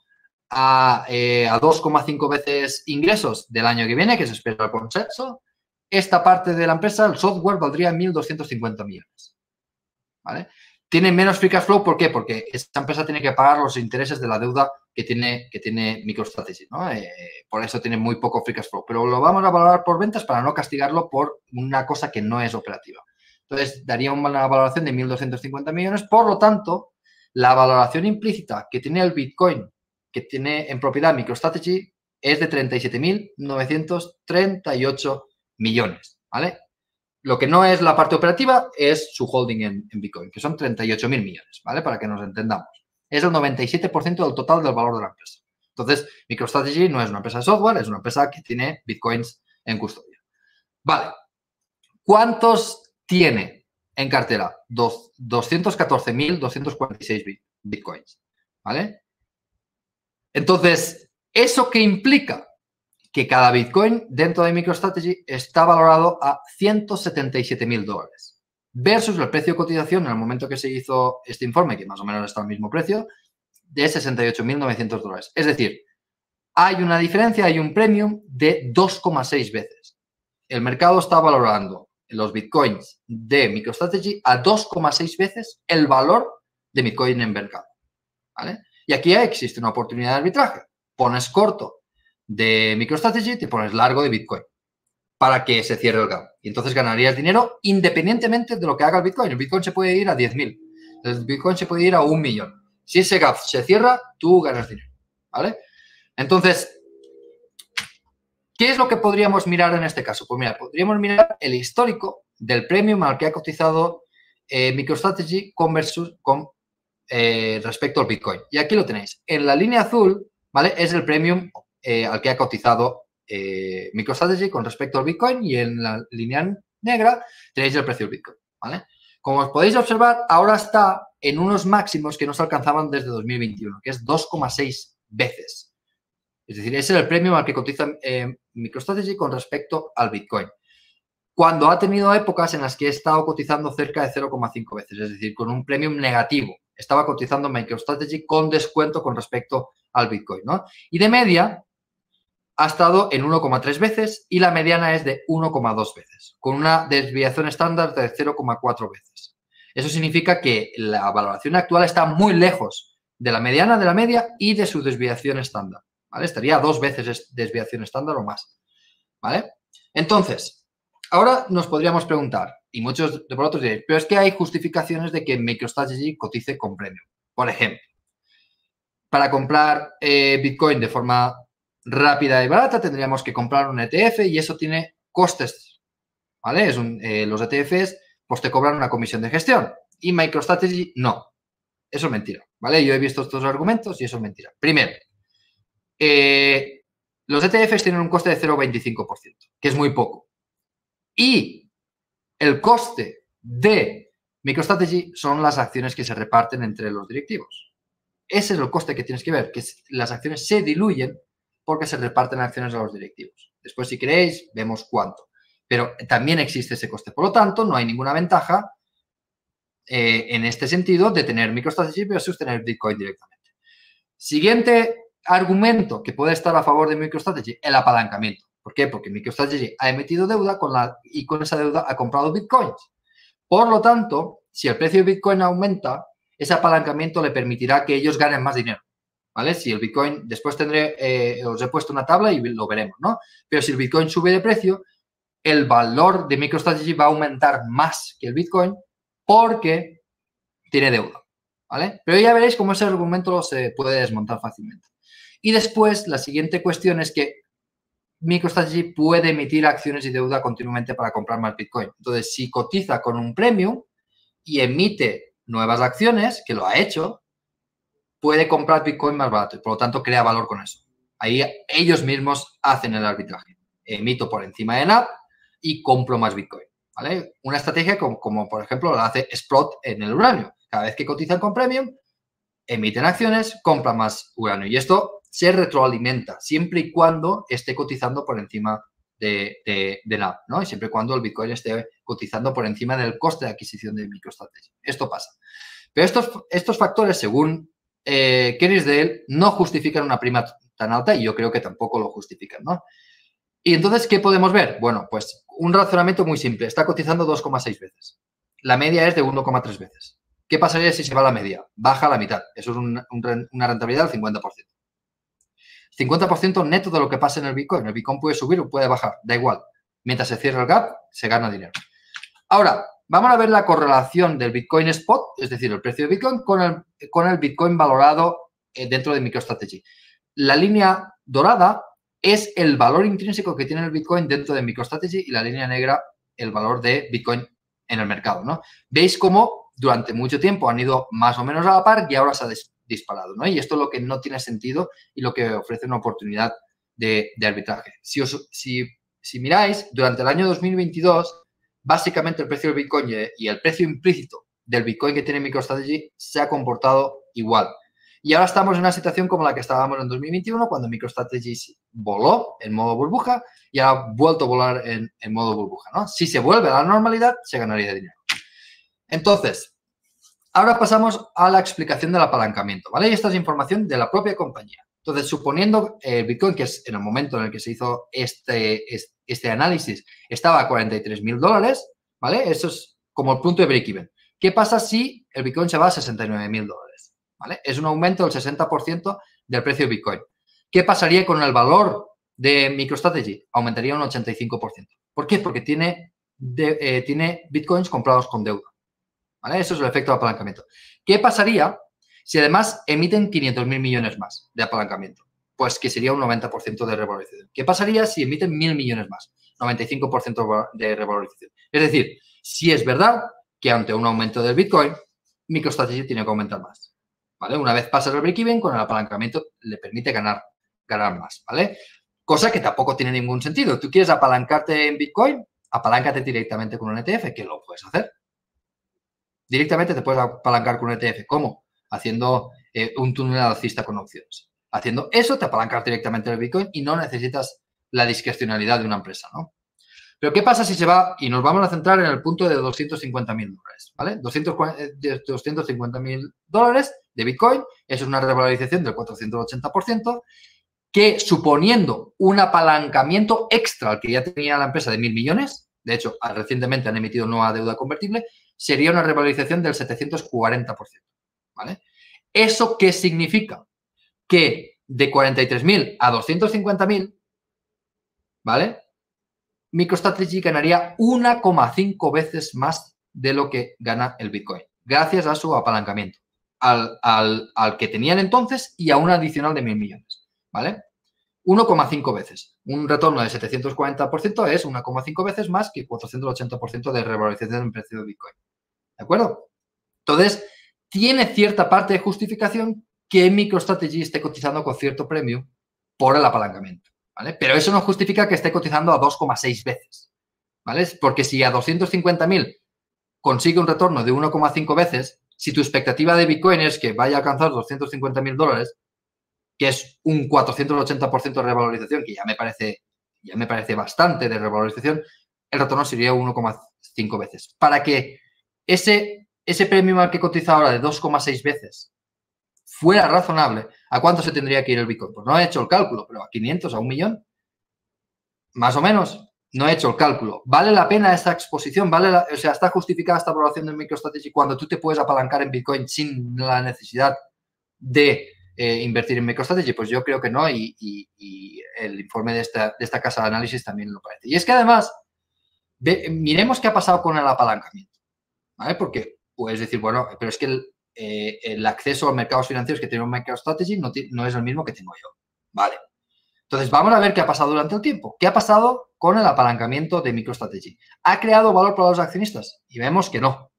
a, 2,5 eh, veces ingresos del año que viene, que se espera el consenso, esta parte de la empresa, el software, valdría 1.250 millones. ¿Vale? Tiene menos free cash flow, ¿por qué? Porque esta empresa tiene que pagar los intereses de la deuda que tiene, que tiene MicroStrategy, ¿no? Eh, por eso tiene muy poco free cash flow. Pero lo vamos a valorar por ventas para no castigarlo por una cosa que no es operativa. Entonces, daría una valoración de 1.250 millones. Por lo tanto, la valoración implícita que tiene el Bitcoin que tiene en propiedad MicroStrategy es de 37.938 millones, ¿vale? Lo que no es la parte operativa es su holding en, Bitcoin, que son 38.000 millones, ¿vale? Para que nos entendamos. Es el 97% del total del valor de la empresa. Entonces, MicroStrategy no es una empresa de software, es una empresa que tiene Bitcoins en custodia. Vale. ¿Cuántos tiene en cartera? 214.246 Bitcoins, ¿vale? Entonces, ¿eso qué implica? Que cada Bitcoin dentro de MicroStrategy está valorado a 177,000 dólares versus el precio de cotización en el momento que se hizo este informe, que más o menos está al mismo precio, de 68.900 dólares. Es decir, hay una diferencia, hay un premium de 2,6 veces. El mercado está valorando los bitcoins de MicroStrategy a 2,6 veces el valor de Bitcoin en mercado. ¿Vale? Y aquí existe una oportunidad de arbitraje. Pones corto de MicroStrategy, te pones largo de Bitcoin para que se cierre el gap. Y entonces ganarías dinero independientemente de lo que haga el Bitcoin. El Bitcoin se puede ir a 10.000, el Bitcoin se puede ir a un millón. Si ese gap se cierra, tú ganas dinero. ¿Vale? Entonces, ¿qué es lo que podríamos mirar en este caso? Pues mira, podríamos mirar el histórico del premium al que ha cotizado eh, MicroStrategy con versus, con eh, respecto al Bitcoin. Y aquí lo tenéis. En la línea azul, ¿vale? Es el premium eh, al que ha cotizado eh, MicroStrategy con respecto al Bitcoin y en la línea negra tenéis el precio del Bitcoin, ¿vale? Como os podéis observar, ahora está en unos máximos que no se alcanzaban desde 2021, que es 2,6 veces. Es decir, ese es el premium al que cotiza MicroStrategy con respecto al Bitcoin cuando ha tenido épocas en las que he estado cotizando cerca de 0,5 veces, es decir, con un premium negativo estaba cotizando MicroStrategy con descuento con respecto al Bitcoin, ¿no? Y de media ha estado en 1,3 veces y la mediana es de 1,2 veces, con una desviación estándar de 0,4 veces. Eso significa que la valoración actual está muy lejos de la mediana, de la media y de su desviación estándar, ¿vale? Estaría dos veces desviación estándar o más, ¿vale? Entonces, ahora nos podríamos preguntar, y muchos de vosotros diréis, pero es que hay justificaciones de que MicroStrategy cotice con premium. Por ejemplo, para comprar eh, Bitcoin de forma rápida y barata tendríamos que comprar un ETF y eso tiene costes, ¿vale? Eh, los ETFs pues te cobran una comisión de gestión y MicroStrategy no. Eso es mentira, ¿vale? Yo he visto estos argumentos y eso es mentira. Primero, eh, los ETFs tienen un coste de 0,25%, que es muy poco. Y el coste de MicroStrategy son las acciones que se reparten entre los directivos. Ese es el coste que tienes que ver, que las acciones se diluyen porque se reparten acciones a los directivos. Después, si queréis, vemos cuánto. Pero también existe ese coste. Por lo tanto, no hay ninguna ventaja eh, en este sentido de tener MicroStrategy versus tener Bitcoin directamente. Siguiente argumento que puede estar a favor de MicroStrategy, el apalancamiento. ¿Por qué? Porque MicroStrategy ha emitido deuda y con esa deuda ha comprado bitcoins. Por lo tanto, si el precio de bitcoin aumenta, ese apalancamiento le permitirá que ellos ganen más dinero. ¿Vale? Si el Bitcoin, después tendré, eh, os he puesto una tabla y lo veremos, ¿no? Pero si el Bitcoin sube de precio, el valor de MicroStrategy va a aumentar más que el Bitcoin porque tiene deuda, ¿vale? Pero ya veréis cómo ese argumento se puede desmontar fácilmente. Y después, la siguiente cuestión es que MicroStrategy puede emitir acciones y deuda continuamente para comprar más Bitcoin. Entonces, si cotiza con un premium y emite nuevas acciones, que lo ha hecho, puede comprar Bitcoin más barato y por lo tanto crea valor con eso. Ahí ellos mismos hacen el arbitraje. Emito por encima de NAP y compro más Bitcoin. ¿vale? Una estrategia como, como por ejemplo la hace Sprott en el uranio. Cada vez que cotizan con premium, emiten acciones, compran más uranio. Y esto se retroalimenta, siempre y cuando esté cotizando por encima de, la, ¿no? Y siempre y cuando el Bitcoin esté cotizando por encima del coste de adquisición de MicroStrategy. Esto pasa. Pero estos, estos factores, según eh, él no justifican una prima tan alta y yo creo que tampoco lo justifican, ¿no? Y entonces, ¿qué podemos ver? Bueno, pues un razonamiento muy simple. Está cotizando 2,6 veces. La media es de 1,3 veces. ¿Qué pasaría si se va a la media? Baja a la mitad. Eso es una rentabilidad del 50%. 50% neto de lo que pasa en el Bitcoin. El Bitcoin puede subir o puede bajar, da igual. Mientras se cierra el gap, se gana dinero. Ahora, vamos a ver la correlación del Bitcoin Spot, es decir, el precio de Bitcoin, con el, con el Bitcoin valorado eh, dentro de MicroStrategy. La línea dorada es el valor intrínseco que tiene el Bitcoin dentro de MicroStrategy y la línea negra el valor de Bitcoin en el mercado, ¿no? Veis cómo durante mucho tiempo han ido más o menos a la par y ahora se ha, disparado, ¿no? Y esto es lo que no tiene sentido y lo que ofrece una oportunidad de, arbitraje. Si, si, miráis, durante el año 2022, básicamente el precio del Bitcoin y el precio implícito del Bitcoin que tiene MicroStrategy se ha comportado igual. Y ahora estamos en una situación como la que estábamos en 2021, cuando MicroStrategy voló en modo burbuja y ha vuelto a volar en, modo burbuja, ¿no? Si se vuelve a la normalidad, se ganaría dinero. Entonces, Ahora pasamos a la explicación del apalancamiento, ¿vale? Y esta es información de la propia compañía. Entonces, suponiendo el eh, Bitcoin, que es en el momento en el que se hizo este, este análisis, estaba a 43 mil dólares, ¿vale? Eso es como el punto de break-even. ¿Qué pasa si el Bitcoin se va a 69 mil dólares? ¿Vale? Es un aumento del 60% del precio de Bitcoin. ¿Qué pasaría con el valor de MicroStrategy? Aumentaría un 85%. ¿Por qué? Porque tiene, eh, tiene Bitcoins comprados con deuda. Eso es el efecto de apalancamiento. ¿Qué pasaría si además emiten 500.000 millones más de apalancamiento? Pues que sería un 90% de revalorización. ¿Qué pasaría si emiten 1.000 millones más? 95% de revalorización. Es decir, si es verdad que ante un aumento del Bitcoin, MicroStrategy tiene que aumentar más. ¿Vale? Una vez pasa el break-even, con el apalancamiento le permite ganar, ganar más, ¿vale? Cosa que tampoco tiene ningún sentido. Tú quieres apalancarte en Bitcoin, apaláncate directamente con un ETF, que lo puedes hacer, Directamente te puedes apalancar con un ETF. ¿Cómo? Haciendo eh, un túnel alcista con opciones. Haciendo eso te apalancas directamente el Bitcoin y no necesitas la discrecionalidad de una empresa, ¿no? Pero ¿qué pasa si se va y nos vamos a centrar en el punto de 250 mil dólares, ¿vale? 250 eh, mil dólares de Bitcoin, eso es una revalorización del 480%, que suponiendo un apalancamiento extra al que ya tenía la empresa de mil millones, de hecho, recientemente han emitido nueva deuda convertible, sería una revalorización del 740%. ¿vale? ¿Eso qué significa? Que de 43.000 a 250.000, ¿vale? MicroStrategy ganaría 1,5 veces más de lo que gana el Bitcoin, gracias a su apalancamiento, al, al que tenían entonces y a un adicional de mil millones, ¿vale? 1,5 veces. Un retorno de 740% es 1,5 veces más que 480% de revalorización en precio de Bitcoin. ¿De acuerdo? Entonces, tiene cierta parte de justificación que MicroStrategy esté cotizando con cierto premio por el apalancamiento. ¿vale? Pero eso no justifica que esté cotizando a 2,6 veces. ¿vale? Porque si a 250.000 consigue un retorno de 1,5 veces, si tu expectativa de Bitcoin es que vaya a alcanzar 250.000 dólares, que es un 480% de revalorización, que ya me parece, ya me parece bastante de revalorización, el retorno sería 1,5 veces. Para que ese, ese premio al que cotiza ahora de 2,6 veces fuera razonable, ¿a cuánto se tendría que ir el Bitcoin? Pues no he hecho el cálculo, pero a 500, a un millón, más o menos, no he hecho el cálculo. ¿Vale la pena esta exposición? ¿Vale o sea, ¿está justificada esta aprobación del MicroStrategy cuando tú te puedes apalancar en Bitcoin sin la necesidad de eh, invertir en MicroStrategy? Pues yo creo que no y, el informe de esta, casa de análisis también lo parece. Y es que además, miremos qué ha pasado con el apalancamiento, ¿vale? Porque puedes decir, bueno, pero es que el, eh, acceso a mercados financieros que tiene MicroStrategy no, no es el mismo que tengo yo, ¿vale? Entonces, vamos a ver qué ha pasado durante el tiempo. ¿Qué ha pasado con el apalancamiento de MicroStrategy? ¿Ha creado valor para los accionistas? Y vemos que no.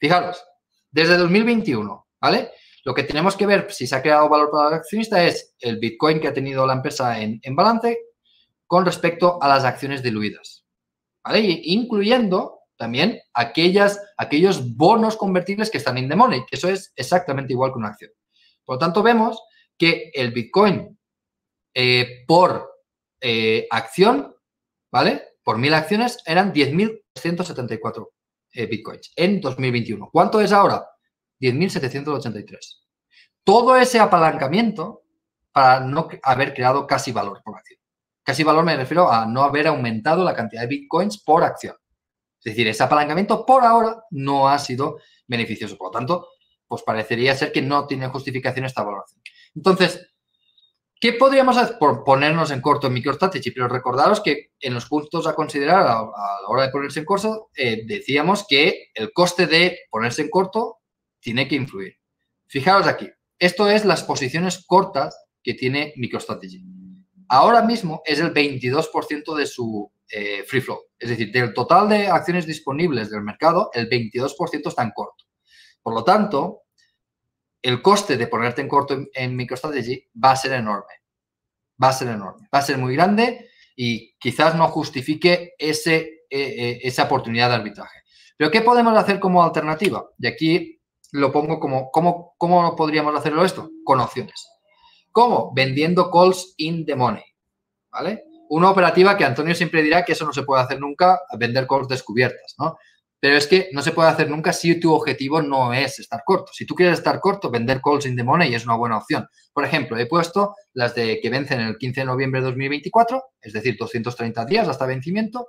Fijaros, desde 2021, ¿vale? Lo que tenemos que ver si se ha creado valor para el accionista es el Bitcoin que ha tenido la empresa en, balance con respecto a las acciones diluidas. ¿vale? incluyendo también aquellas, aquellos bonos convertibles que están en the eso es exactamente igual que una acción. Por lo tanto, vemos que el Bitcoin eh, por eh, acción, ¿vale? Por mil acciones eran 10.374 eh, Bitcoins en 2021. ¿Cuánto es ahora? 10.783. Todo ese apalancamiento para no haber creado casi valor por acción. Casi valor me refiero a no haber aumentado la cantidad de bitcoins por acción. Es decir, ese apalancamiento por ahora no ha sido beneficioso. Por lo tanto, pues parecería ser que no tiene justificación esta valoración. Entonces, ¿qué podríamos hacer? Por ponernos en corto en MicroStrategy, pero recordaros que en los puntos a considerar a, la hora de ponerse en corto, eh, decíamos que el coste de ponerse en corto tiene que influir. Fijaros aquí, esto es las posiciones cortas que tiene MicroStrategy. Ahora mismo es el 22% de su eh, free flow, es decir, del total de acciones disponibles del mercado, el 22% está en corto. Por lo tanto, el coste de ponerte en corto en, MicroStrategy va a ser enorme, va a ser enorme, va a ser muy grande y quizás no justifique ese, eh, eh, esa oportunidad de arbitraje. Pero ¿qué podemos hacer como alternativa? Y aquí lo pongo como, ¿cómo, cómo podríamos hacerlo esto? Con opciones. ¿Cómo? Vendiendo calls in the money, ¿vale? Una operativa que Antonio siempre dirá que eso no se puede hacer nunca, vender calls descubiertas, ¿no? Pero es que no se puede hacer nunca si tu objetivo no es estar corto. Si tú quieres estar corto, vender calls in the money es una buena opción. Por ejemplo, he puesto las de que vencen el 15 de noviembre de 2024, es decir, 230 días hasta vencimiento,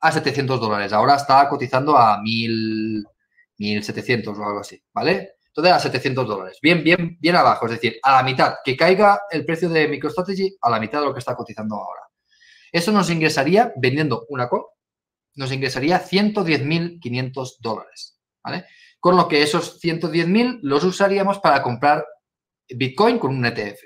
a 700 dólares. Ahora está cotizando a 1000, 1.700 o algo así, ¿vale? Entonces a 700 dólares, bien, bien, bien abajo, es decir, a la mitad, que caiga el precio de MicroStrategy a la mitad de lo que está cotizando ahora. Eso nos ingresaría, vendiendo una call, nos ingresaría 110.500 dólares, ¿vale? Con lo que esos 110.000 los usaríamos para comprar Bitcoin con un ETF,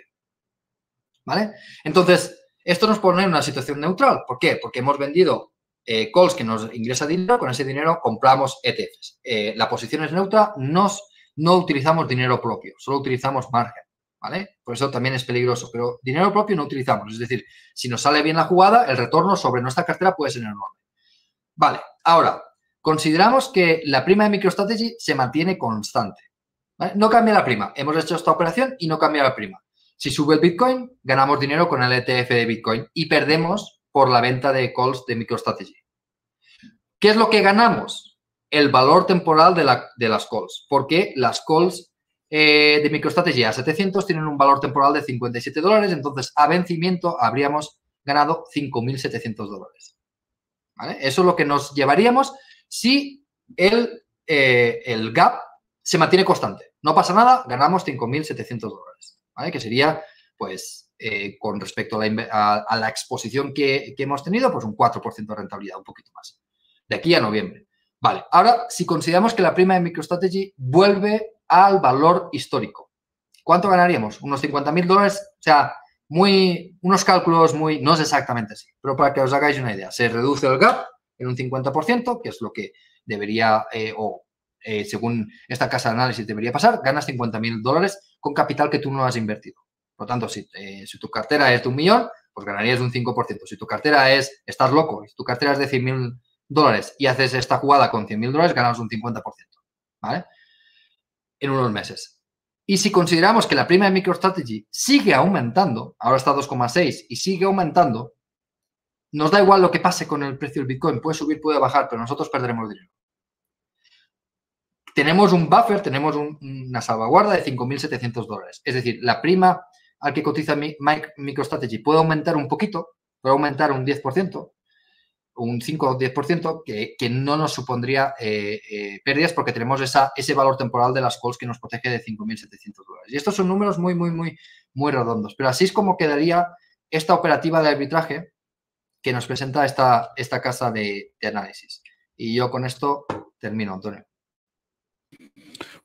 ¿vale? Entonces, esto nos pone en una situación neutral. ¿Por qué? Porque hemos vendido eh, calls que nos ingresa dinero, con ese dinero compramos ETFs. Eh, la posición es neutra, nos, no utilizamos dinero propio, solo utilizamos margen, ¿vale? Por eso también es peligroso, pero dinero propio no utilizamos. Es decir, si nos sale bien la jugada, el retorno sobre nuestra cartera puede ser enorme. Vale, ahora, consideramos que la prima de MicroStrategy se mantiene constante. No cambia la prima. Hemos hecho esta operación y no cambia la prima. Si sube el Bitcoin, ganamos dinero con el ETF de Bitcoin y perdemos por la venta de calls de MicroStrategy. ¿Qué es lo que ganamos? El valor temporal de, las calls, porque las calls eh, de MicroStrategy a 700 tienen un valor temporal de 57 dólares, entonces a vencimiento habríamos ganado 5.700 dólares. Eso es lo que nos llevaríamos si el, eh, el gap se mantiene constante. No pasa nada, ganamos 5.700 dólares, que sería pues eh, con respecto a la, exposición que, hemos tenido, pues un 4% de rentabilidad, un poquito más, de aquí a noviembre. Vale, ahora si consideramos que la prima de MicroStrategy vuelve al valor histórico, ¿cuánto ganaríamos? Unos 50,000 dólares, o sea, muy, unos cálculos muy, no es exactamente así, pero para que os hagáis una idea, se reduce el gap en un 50%, que es lo que debería, eh, o eh, según esta casa de análisis debería pasar, ganas 50,000 dólares con capital que tú no has invertido. Por lo tanto, eh, si, tu cartera es de un millón, pues ganarías un 5%. Si tu cartera es, estás loco, si tu cartera es de 100.000 dólares y haces esta jugada con 100.000 dólares, ganas un 50%, ¿vale? En unos meses. Y si consideramos que la prima de MicroStrategy sigue aumentando, ahora está 2,6 y sigue aumentando, nos da igual lo que pase con el precio del Bitcoin, puede subir, puede bajar, pero nosotros perderemos dinero. Tenemos un buffer, tenemos una salvaguarda de 5.700 dólares. Es decir, la prima al que cotiza MicroStrategy puede aumentar un poquito, puede aumentar un 10%, un 5 o 10%, que, que no nos supondría eh, eh, pérdidas porque tenemos esa, ese valor temporal de las calls que nos protege de 5.700 dólares. Y estos son números muy, muy, muy, muy redondos. Pero así es como quedaría esta operativa de arbitraje que nos presenta esta, esta casa de análisis. Y yo con esto termino, Antonio.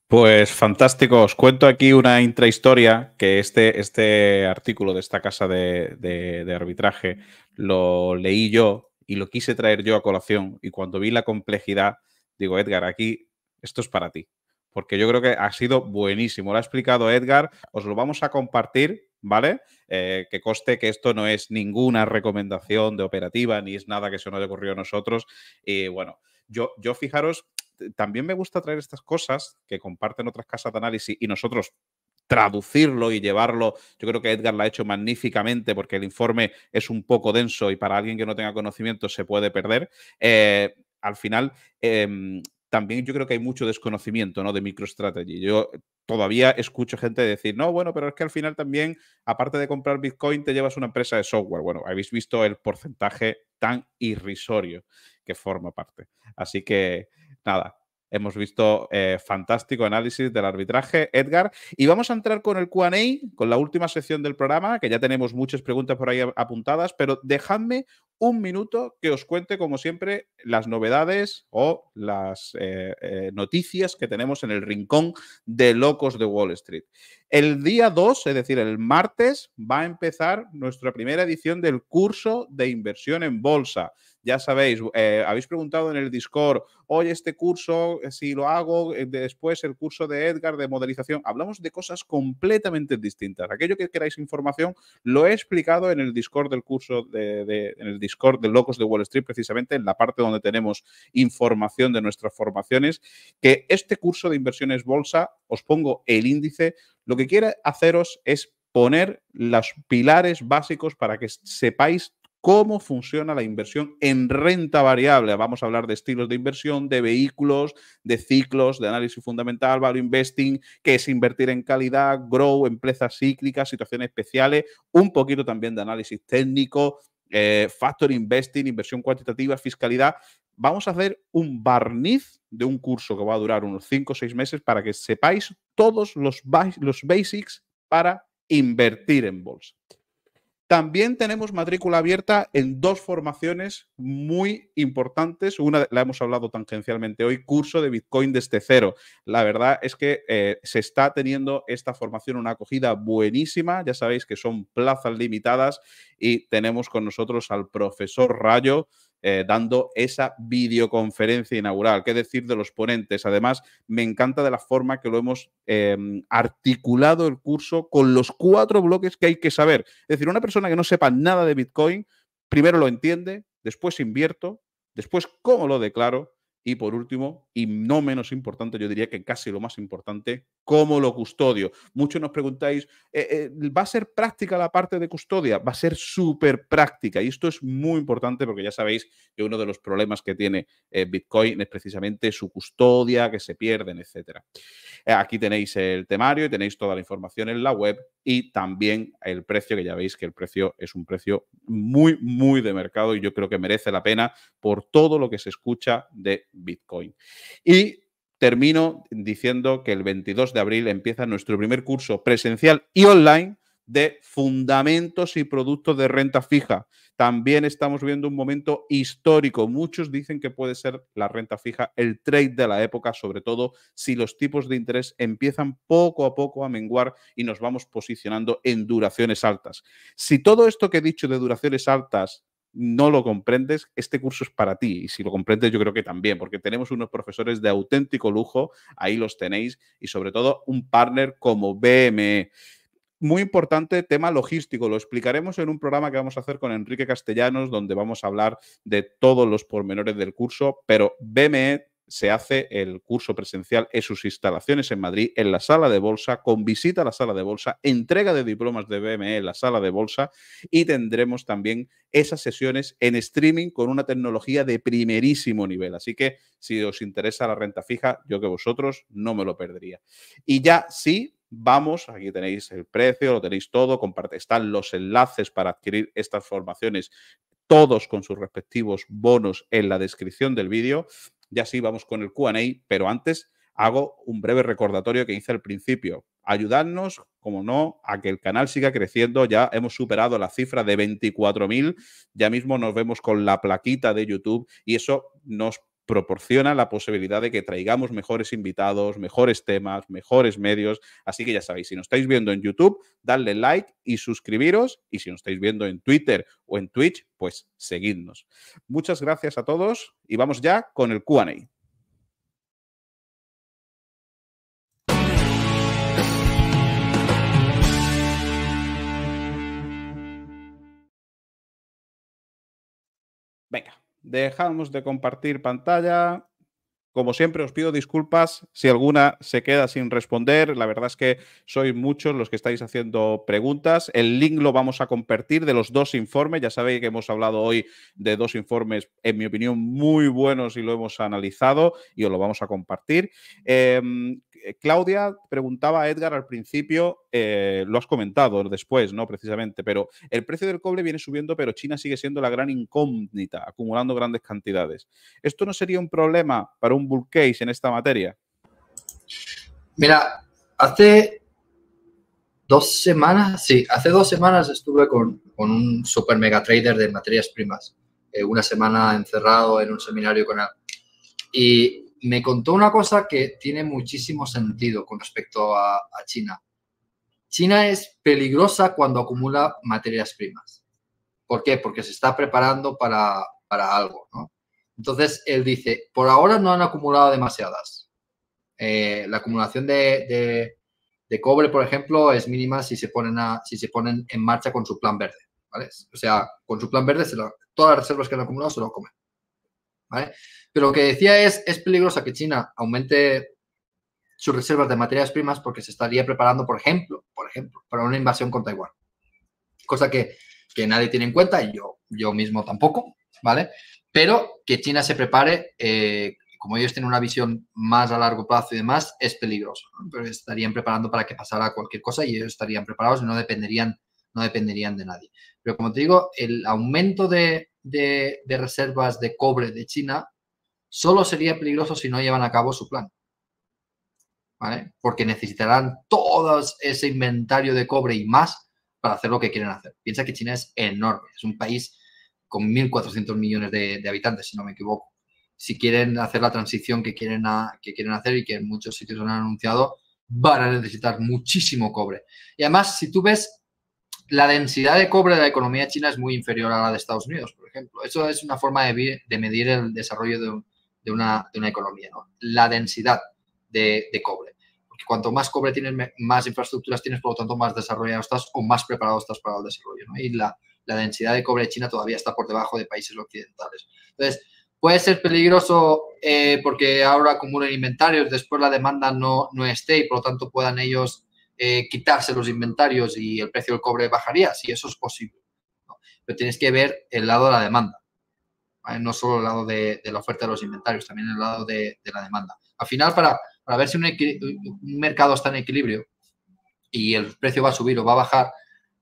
Pues fantástico, os cuento aquí una intrahistoria que este, este artículo de esta casa de, arbitraje lo leí yo y lo quise traer yo a colación y cuando vi la complejidad, digo, Edgar, aquí esto es para ti, porque yo creo que ha sido buenísimo, lo ha explicado Edgar, os lo vamos a compartir, ¿vale? Eh, que coste que esto no es ninguna recomendación de operativa ni es nada que se nos haya ocurrido a nosotros y bueno. Yo, yo, fijaros también me gusta traer estas cosas que comparten otras casas de análisis y nosotros traducirlo y llevarlo. Yo creo que Edgar lo ha hecho magníficamente porque el informe es un poco denso y para alguien que no tenga conocimiento se puede perder. Eh, al final, em, también yo creo que hay mucho desconocimiento ¿no? de MicroStrategy. Yo todavía escucho gente decir, no, bueno, pero es que al final también, aparte de comprar Bitcoin, te llevas una empresa de software. Bueno, habéis visto el porcentaje tan irrisorio que forma parte. Así que nada, hemos visto eh, fantástico análisis del arbitraje, Edgar. Y vamos a entrar con el QA, con la última sección del programa, que ya tenemos muchas preguntas por ahí apuntadas, pero dejadme un minuto que os cuente, como siempre, las novedades o las eh, eh, noticias que tenemos en el rincón de locos de Wall Street. El día 2, es decir, el martes, va a empezar nuestra primera edición del curso de inversión en bolsa ya sabéis, eh, habéis preguntado en el Discord, hoy este curso, eh, si lo hago, eh, después el curso de Edgar de modelización. Hablamos de cosas completamente distintas. Aquello que queráis información, lo he explicado en el Discord del curso, de, en el Discord de Locos de Wall Street, precisamente en la parte donde tenemos información de nuestras formaciones, que este curso de inversiones bolsa, os pongo el índice, lo que quiere haceros es poner los pilares básicos para que sepáis cómo funciona la inversión en renta variable. Vamos a hablar de estilos de inversión, de vehículos, de ciclos, de análisis fundamental, value investing, que es invertir en calidad, grow, empresas cíclicas, situaciones especiales, un poquito también de análisis técnico, eh, factor investing, inversión cuantitativa, fiscalidad. Vamos a hacer un barniz de un curso que va a durar unos 5 o 6 meses para que sepáis todos los, los basics para invertir en bolsa. También tenemos matrícula abierta en dos formaciones muy importantes. Una la hemos hablado tangencialmente hoy, curso de Bitcoin desde cero. La verdad es que eh, se está teniendo esta formación una acogida buenísima. Ya sabéis que son plazas limitadas y tenemos con nosotros al profesor Rayo eh, dando esa videoconferencia inaugural. ¿Qué decir de los ponentes? Además, me encanta de la forma que lo hemos em, articulado el curso con los cuatro bloques que hay que saber. Es decir, una persona que no sepa nada de Bitcoin, primero lo entiende, después invierto, después cómo lo declaro y por último, y no menos importante, yo diría que casi lo más importante, cómo lo custodio. Muchos nos preguntáis, eh, ¿eh, va a ser práctica la parte de custodia? Va a ser súper práctica y esto es muy importante porque ya sabéis que uno de los problemas que tiene eh, Bitcoin es precisamente su custodia, que se pierden, etc. Eh, aquí tenéis el temario y tenéis toda la información en la web y también el precio, que ya veis que el precio es un precio muy, muy de mercado y yo creo que merece la pena por todo lo que se escucha de Bitcoin. Y termino diciendo que el 22 de abril empieza nuestro primer curso presencial y online de fundamentos y productos de renta fija. También estamos viendo un momento histórico. Muchos dicen que puede ser la renta fija el trade de la época, sobre todo si los tipos de interés empiezan poco a poco a menguar y nos vamos posicionando en duraciones altas. Si todo esto que he dicho de duraciones altas no lo comprendes, este curso es para ti. Y si lo comprendes, yo creo que también, porque tenemos unos profesores de auténtico lujo, ahí los tenéis, y sobre todo un partner como BME. Muy importante tema logístico, lo explicaremos en un programa que vamos a hacer con Enrique Castellanos, donde vamos a hablar de todos los pormenores del curso, pero BME se hace el curso presencial en sus instalaciones en Madrid, en la sala de bolsa, con visita a la sala de bolsa, entrega de diplomas de BME en la sala de bolsa y tendremos también esas sesiones en streaming con una tecnología de primerísimo nivel. Así que si os interesa la renta fija, yo que vosotros no me lo perdería. Y ya sí, vamos, aquí tenéis el precio, lo tenéis todo, comparte, están los enlaces para adquirir estas formaciones, todos con sus respectivos bonos en la descripción del vídeo. Ya sí, vamos con el QA, pero antes hago un breve recordatorio que hice al principio. Ayudarnos, como no, a que el canal siga creciendo. Ya hemos superado la cifra de 24.000. Ya mismo nos vemos con la plaquita de YouTube y eso nos proporciona la posibilidad de que traigamos mejores invitados, mejores temas, mejores medios. Así que ya sabéis, si nos estáis viendo en YouTube, dadle like y suscribiros. Y si nos estáis viendo en Twitter o en Twitch, pues seguidnos. Muchas gracias a todos y vamos ya con el QA. dejamos de compartir pantalla. Como siempre, os pido disculpas si alguna se queda sin responder. La verdad es que sois muchos los que estáis haciendo preguntas. El link lo vamos a compartir de los dos informes. Ya sabéis que hemos hablado hoy de dos informes, en mi opinión, muy buenos y lo hemos analizado y os lo vamos a compartir. Em, eh, Claudia preguntaba a Edgar al principio, eh, lo has comentado después, ¿no? Precisamente, pero el precio del cobre viene subiendo, pero China sigue siendo la gran incógnita, acumulando grandes cantidades. ¿Esto no sería un problema para un bull case en esta materia? Mira, hace dos semanas, sí, hace dos semanas estuve con, un super mega trader de materias primas, eh, una semana encerrado en un seminario con él. Y me contó una cosa que tiene muchísimo sentido con respecto a, China. China es peligrosa cuando acumula materias primas. ¿Por qué? Porque se está preparando para, para algo. Entonces, él dice, por ahora no han acumulado demasiadas. Eh, la acumulación de, de, cobre, por ejemplo, es mínima si se, ponen a, si se ponen en marcha con su plan verde. O sea, con su plan verde, todas las reservas que han acumulado se lo comen. Pero lo que decía es, es peligroso que China aumente sus reservas de materias primas porque se estaría preparando, por ejemplo, por ejemplo, para una invasión con Taiwán. Cosa que, nadie tiene en cuenta y yo, yo mismo tampoco, ¿vale? Pero que China se prepare, eh, como ellos tienen una visión más a largo plazo y demás, es peligroso. Pero estarían preparando para que pasara cualquier cosa y ellos estarían preparados y no dependerían, no dependerían de nadie. Pero como te digo, el aumento de, reservas de cobre de China solo sería peligroso si no llevan a cabo su plan. ¿Vale? Porque necesitarán todo ese inventario de cobre y más para hacer lo que quieren hacer. Piensa que China es enorme, es un país con 1.400 millones de, habitantes, si no me equivoco. Si quieren hacer la transición que quieren, que quieren hacer y que en muchos sitios han anunciado, van a necesitar muchísimo cobre. Y además, si tú ves la densidad de cobre de la economía china es muy inferior a la de Estados Unidos, por ejemplo. Eso es una forma de, medir el desarrollo de, una, economía, ¿no? La densidad de, cobre. Porque cuanto más cobre tienes, más infraestructuras tienes, por lo tanto, más desarrollado estás o más preparado estás para el desarrollo, ¿no? Y la, densidad de cobre de China todavía está por debajo de países occidentales. Entonces, puede ser peligroso eh, porque ahora acumulan inventarios, después la demanda no, no esté y por lo tanto puedan ellos eh, quitarse los inventarios y el precio del cobre bajaría, Si eso es posible. Pero tienes que ver el lado de la demanda, no solo el lado de, la oferta de los inventarios, también el lado de, la demanda. Al final, para, ver si un, mercado está en equilibrio y el precio va a subir o va a bajar,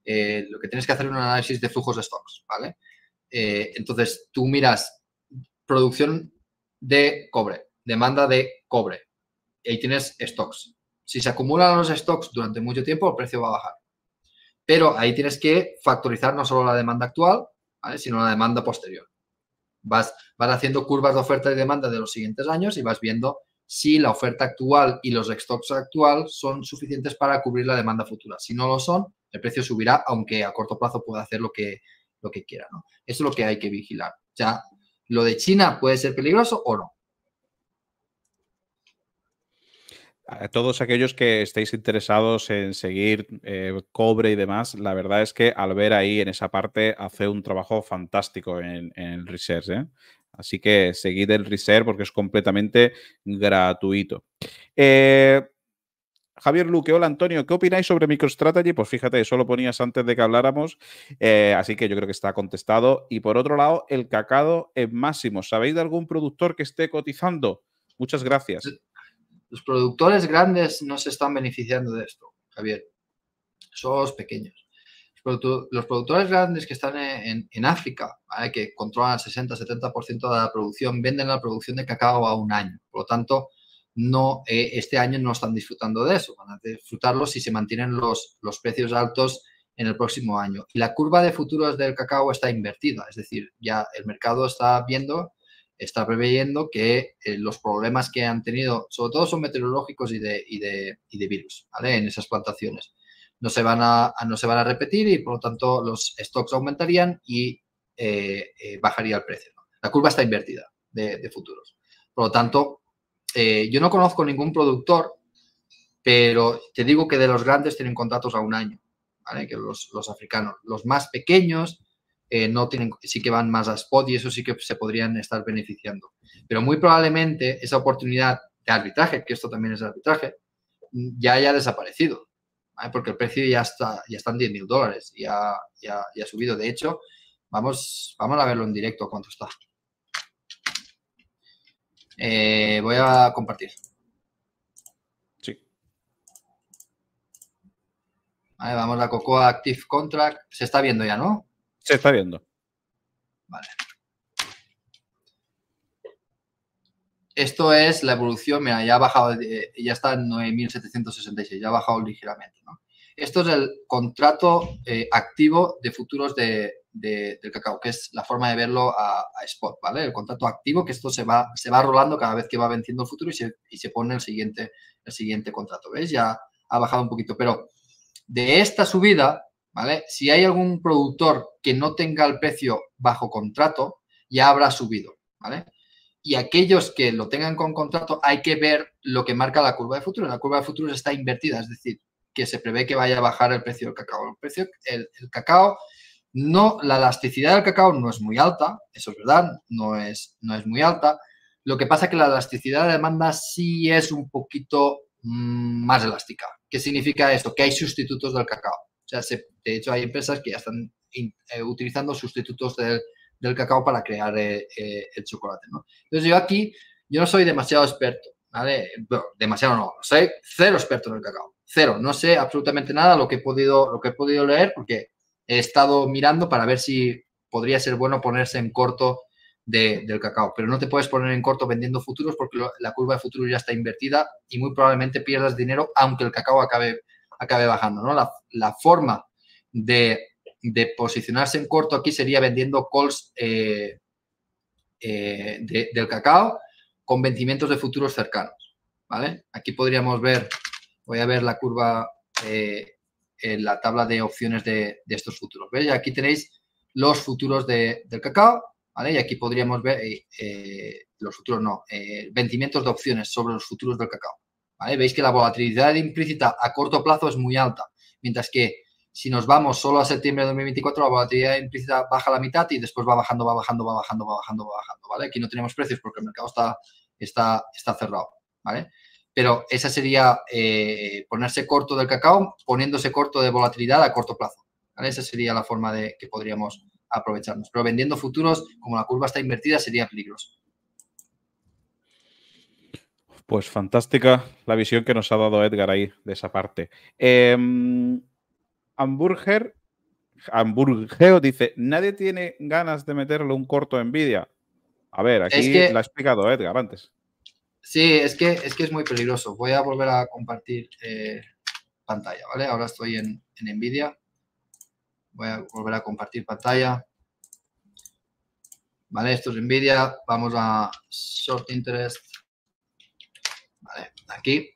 eh, lo que tienes que hacer es un análisis de flujos de stocks, ¿vale? Eh, entonces, tú miras producción de cobre, demanda de cobre, ahí tienes stocks. Si se acumulan los stocks durante mucho tiempo, el precio va a bajar. Pero ahí tienes que factorizar no solo la demanda actual, sino la demanda posterior. Vas, haciendo curvas de oferta y demanda de los siguientes años y vas viendo si la oferta actual y los stocks actual son suficientes para cubrir la demanda futura. Si no lo son, el precio subirá, aunque a corto plazo pueda hacer lo que, lo que quiera. Eso es lo que hay que vigilar. Ya, lo de China puede ser peligroso o no. a todos aquellos que estéis interesados en seguir eh, cobre y demás, la verdad es que al ver ahí en esa parte hace un trabajo fantástico en, el research. ¿eh? Así que seguid el research porque es completamente gratuito. Eh, Javier Luque, hola Antonio, ¿qué opináis sobre MicroStrategy? Pues fíjate, eso lo ponías antes de que habláramos, así que yo creo que está contestado. Y por otro lado, el cacao es máximo. ¿Sabéis de algún productor que esté cotizando? Muchas gracias. Los productores grandes no se están beneficiando de esto, Javier. Son los pequeños. Los productores grandes que están en, África, que controlan el 60-70% de la producción, venden la producción de cacao a un año. Por lo tanto, no, eh, este año no están disfrutando de eso. Van a disfrutarlo si se mantienen los, los precios altos en el próximo año. Y la curva de futuros del cacao está invertida, es decir, ya el mercado está viendo está preveyendo que eh, los problemas que han tenido, sobre todo son meteorológicos y de, de, virus, ¿vale? En esas plantaciones. No se, van a, no se van a repetir y por lo tanto los stocks aumentarían y eh, eh, bajaría el precio. La curva está invertida de, futuros. Por lo tanto, yo no conozco ningún productor, pero te digo que de los grandes tienen contratos a un año, Que los, los africanos, los más pequeños eh, no tienen, sí que van más a spot y eso sí que se podrían estar beneficiando. Pero muy probablemente esa oportunidad de arbitraje, que esto también es arbitraje, ya haya desaparecido, porque el precio ya está, ya están en 10 mil dólares, ya, ha subido. De hecho, vamos, vamos a verlo en directo cuánto está. Eh, voy a compartir. Sí. vamos a Cocoa Active Contract. Se está viendo ya, ¿no? Se está viendo. Vale. Esto es la evolución, mira, ya ha bajado, ya está en 9.766, ya ha bajado ligeramente. Esto es el contrato eh, activo de futuros del cacao, que es la forma de verlo a, spot, ¿vale? El contrato activo, que esto se va, se va rolando cada vez que va venciendo el futuro y se, pone el siguiente, el siguiente contrato, ¿veis? Ya ha bajado un poquito, pero de esta subida si hay algún productor que no tenga el precio bajo contrato, ya habrá subido, Y aquellos que lo tengan con contrato, hay que ver lo que marca la curva de futuro. La curva de futuro está invertida, es decir, que se prevé que vaya a bajar el precio del cacao. cacao, no, la elasticidad del cacao no es muy alta, eso es verdad, no es, no es muy alta, lo que pasa es que la elasticidad de demanda sí es un poquito mm, más elástica. ¿Qué significa esto? Que hay sustitutos del cacao de hecho hay empresas que ya están eh, utilizando sustitutos del, del, cacao para crear eh, eh, el chocolate, ¿no? Entonces yo aquí, yo no soy demasiado experto, ¿vale? demasiado no, soy cero experto en el cacao, cero, no sé absolutamente nada lo que he podido, lo que he podido leer porque he estado mirando para ver si podría ser bueno ponerse en corto de, del cacao. Pero no te puedes poner en corto vendiendo futuros porque la curva de futuros ya está invertida y muy probablemente pierdas dinero aunque el cacao acabe acabe bajando, ¿no? La, forma de, de, posicionarse en corto aquí sería vendiendo calls eh, eh, del cacao con vencimientos de futuros cercanos, ¿vale? Aquí podríamos ver, voy a ver la curva eh, en la tabla de opciones de, de estos futuros, ¿veis? Aquí tenéis los futuros del cacao, ¿vale? Y aquí podríamos ver, los futuros no, vencimientos de opciones sobre los futuros del cacao. Veis que la volatilidad implícita a corto plazo es muy alta, mientras que si nos vamos solo a septiembre de 2024, la volatilidad implícita baja a la mitad y después va bajando, va bajando, va bajando, va bajando, va bajando, ¿vale? Aquí no tenemos precios porque el mercado está, está, está cerrado, ¿vale? Pero esa sería eh, ponerse corto del cacao, poniéndose corto de volatilidad a corto plazo, Esa sería la forma de que podríamos aprovecharnos. Pero vendiendo futuros, como la curva está invertida, sería peligroso. Pues fantástica la visión que nos ha dado Edgar ahí de esa parte. Em, Hamburger, Hamburgeo dice: Nadie tiene ganas de meterle un corto envidia. A ver, aquí es la ha explicado Edgar antes. Sí, es que, es que es muy peligroso. Voy a volver a compartir eh, pantalla, ¿vale? Ahora estoy en, en Nvidia. Voy a volver a compartir pantalla. Vale, esto es envidia. Vamos a Short Interest. Aquí,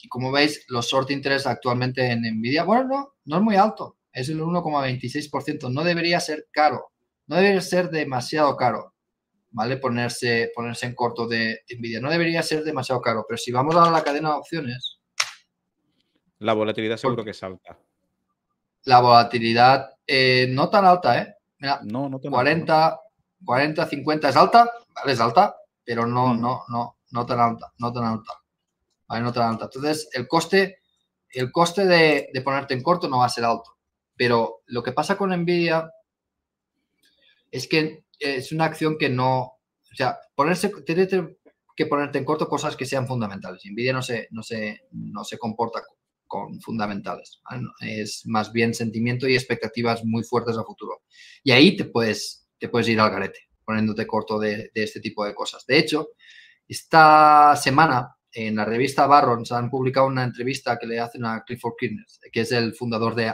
Y como veis, los short interest actualmente en Nvidia, bueno, no, no es muy alto, es el 1,26%, no debería ser caro, no debería ser demasiado caro, ¿vale? Ponerse, ponerse en corto de, Nvidia, no debería ser demasiado caro, pero si vamos a la cadena de opciones... La volatilidad seguro que es alta. La volatilidad eh, no tan alta, ¿eh? Mira, no, no 40, 40, 50 es alta, ¿vale? Es alta, pero no, mm. no, no, no tan alta, no tan alta. Entonces, el coste, el coste de, ponerte en corto no va a ser alto. Pero lo que pasa con envidia es que es una acción que no, o sea, ponerse, que ponerte en corto cosas que sean fundamentales. Nvidia no se, no se, no se comporta con fundamentales. Es más bien sentimiento y expectativas muy fuertes a futuro. Y ahí te puedes, te puedes ir al garete, poniéndote corto de este tipo de cosas. De hecho, esta semana en la revista se han publicado una entrevista que le hacen a Clifford Kirchner, que es el fundador de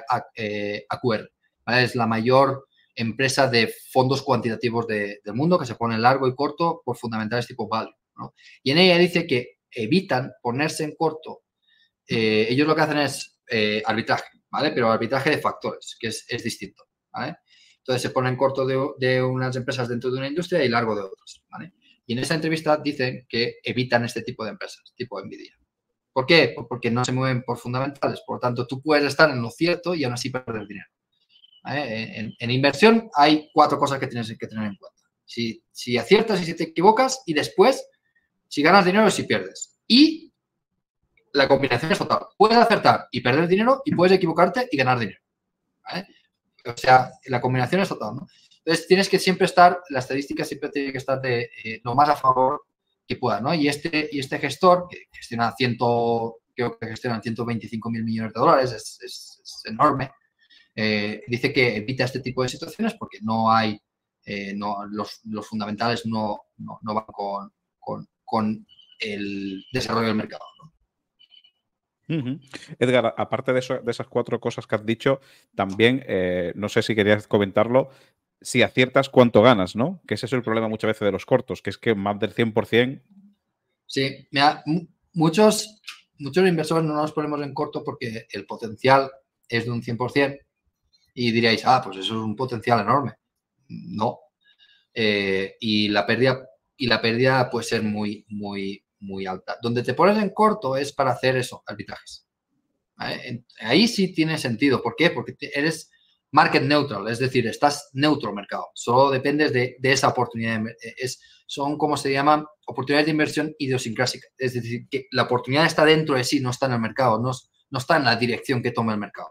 AQR. Eh, es la mayor empresa de fondos cuantitativos del mundo que se pone largo y corto por fundamentales tipo value. ¿no? Y en ella dice que evitan ponerse en corto. Eh, ellos lo que hacen es eh, arbitraje, ¿vale? Pero arbitraje de factores, que es, distinto, ¿vale? Entonces se pone en corto de, unas empresas dentro de una industria y largo de otras, ¿vale? Y en esa entrevista dicen que evitan este tipo de empresas, tipo envidia. ¿Por qué? Pues porque no se mueven por fundamentales. Por lo tanto, tú puedes estar en lo cierto y aún así perder dinero. En, inversión hay cuatro cosas que tienes que tener en cuenta. Si, aciertas y si te equivocas, y después, si ganas dinero y si pierdes. Y la combinación es total. Puedes acertar y perder dinero y puedes equivocarte y ganar dinero. O sea, la combinación es total. ¿no? Entonces tienes que siempre estar, la estadística siempre tiene que estar eh, lo más a favor que pueda, ¿no? Y este, y este gestor, que gestiona ciento creo que 125 mil millones de dólares, es, enorme, eh, dice que evita este tipo de situaciones porque no hay, eh, los, fundamentales no, van con, el desarrollo del mercado. Edgar, aparte de, esas cuatro cosas que has dicho, también, no sé si querías comentarlo, si aciertas cuánto ganas, ¿no? Que ese es el problema muchas veces de los cortos, que es que más del 100%... Sí, mira, muchos, muchos inversores no nos ponemos en corto porque el potencial es de un 100% y diríais, ah, pues eso es un potencial enorme. No. Eh, y la pérdida y la pérdida puede ser muy, muy, muy alta. Donde te pones en corto es para hacer eso, arbitrajes. Ahí sí tiene sentido. ¿Por qué? Porque eres market neutral, es decir, estás neutro mercado, solo dependes de, esa oportunidad. Es, son como se llaman oportunidades de inversión idiosincrásica, es decir, que la oportunidad está dentro de sí, no está en el mercado, no, no está en la dirección que toma el mercado.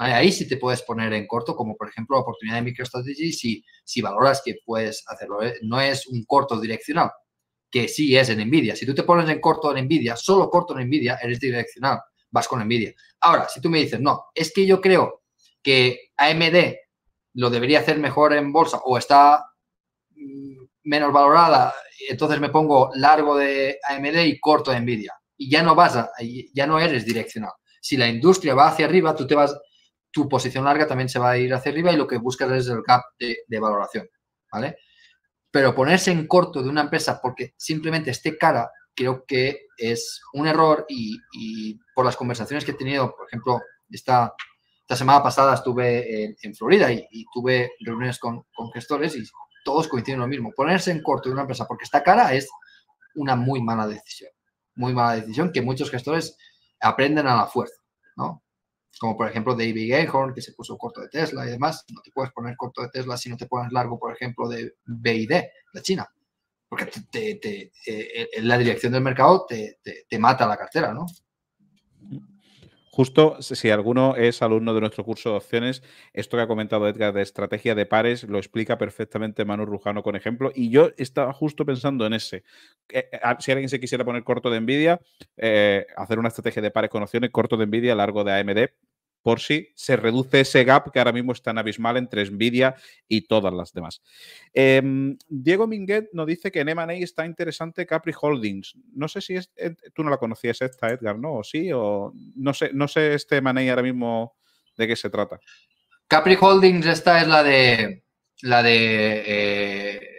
Ahí sí te puedes poner en corto, como por ejemplo oportunidad de MicroStrategy, si, si valoras que puedes hacerlo. ¿eh? No es un corto direccional, que sí es en Nvidia. Si tú te pones en corto en Nvidia, solo corto en Nvidia, eres direccional, vas con Nvidia. Ahora, si tú me dices, no, es que yo creo que AMD lo debería hacer mejor en bolsa o está mm, menos valorada, entonces me pongo largo de AMD y corto de Nvidia. Y ya no vas, a, ya no eres direccional. Si la industria va hacia arriba, tú te vas, tu posición larga también se va a ir hacia arriba y lo que buscas es el gap de, valoración, ¿vale? Pero ponerse en corto de una empresa porque simplemente esté cara, creo que es un error y, y por las conversaciones que he tenido, por ejemplo, esta esta semana pasada estuve en, Florida y, tuve reuniones con, gestores y todos coinciden en lo mismo. Ponerse en corto de una empresa porque está cara es una muy mala decisión. Muy mala decisión que muchos gestores aprenden a la fuerza, ¿no? Como por ejemplo David Gayhorn, que se puso corto de Tesla y demás. No te puedes poner corto de Tesla si no te pones largo, por ejemplo, de BID, la China. Porque te, eh, eh, la dirección del mercado te, mata la cartera, ¿no? Justo si alguno es alumno de nuestro curso de opciones, esto que ha comentado Edgar de estrategia de pares lo explica perfectamente Manu Rujano con ejemplo. Y yo estaba justo pensando en ese. Eh, eh, si alguien se quisiera poner corto de envidia, eh, hacer una estrategia de pares con opciones, corto de envidia, largo de AMD, por si se reduce ese gap que ahora mismo es tan abismal entre Nvidia y todas las demás. Em, Diego Minguet nos dice que en M&A está interesante Capri Holdings. No sé si es, eh, tú no la conocías esta, Edgar, ¿no? ¿O sí? O, no, sé, no sé este M&A ahora mismo de qué se trata. Capri Holdings, esta es la de... La de...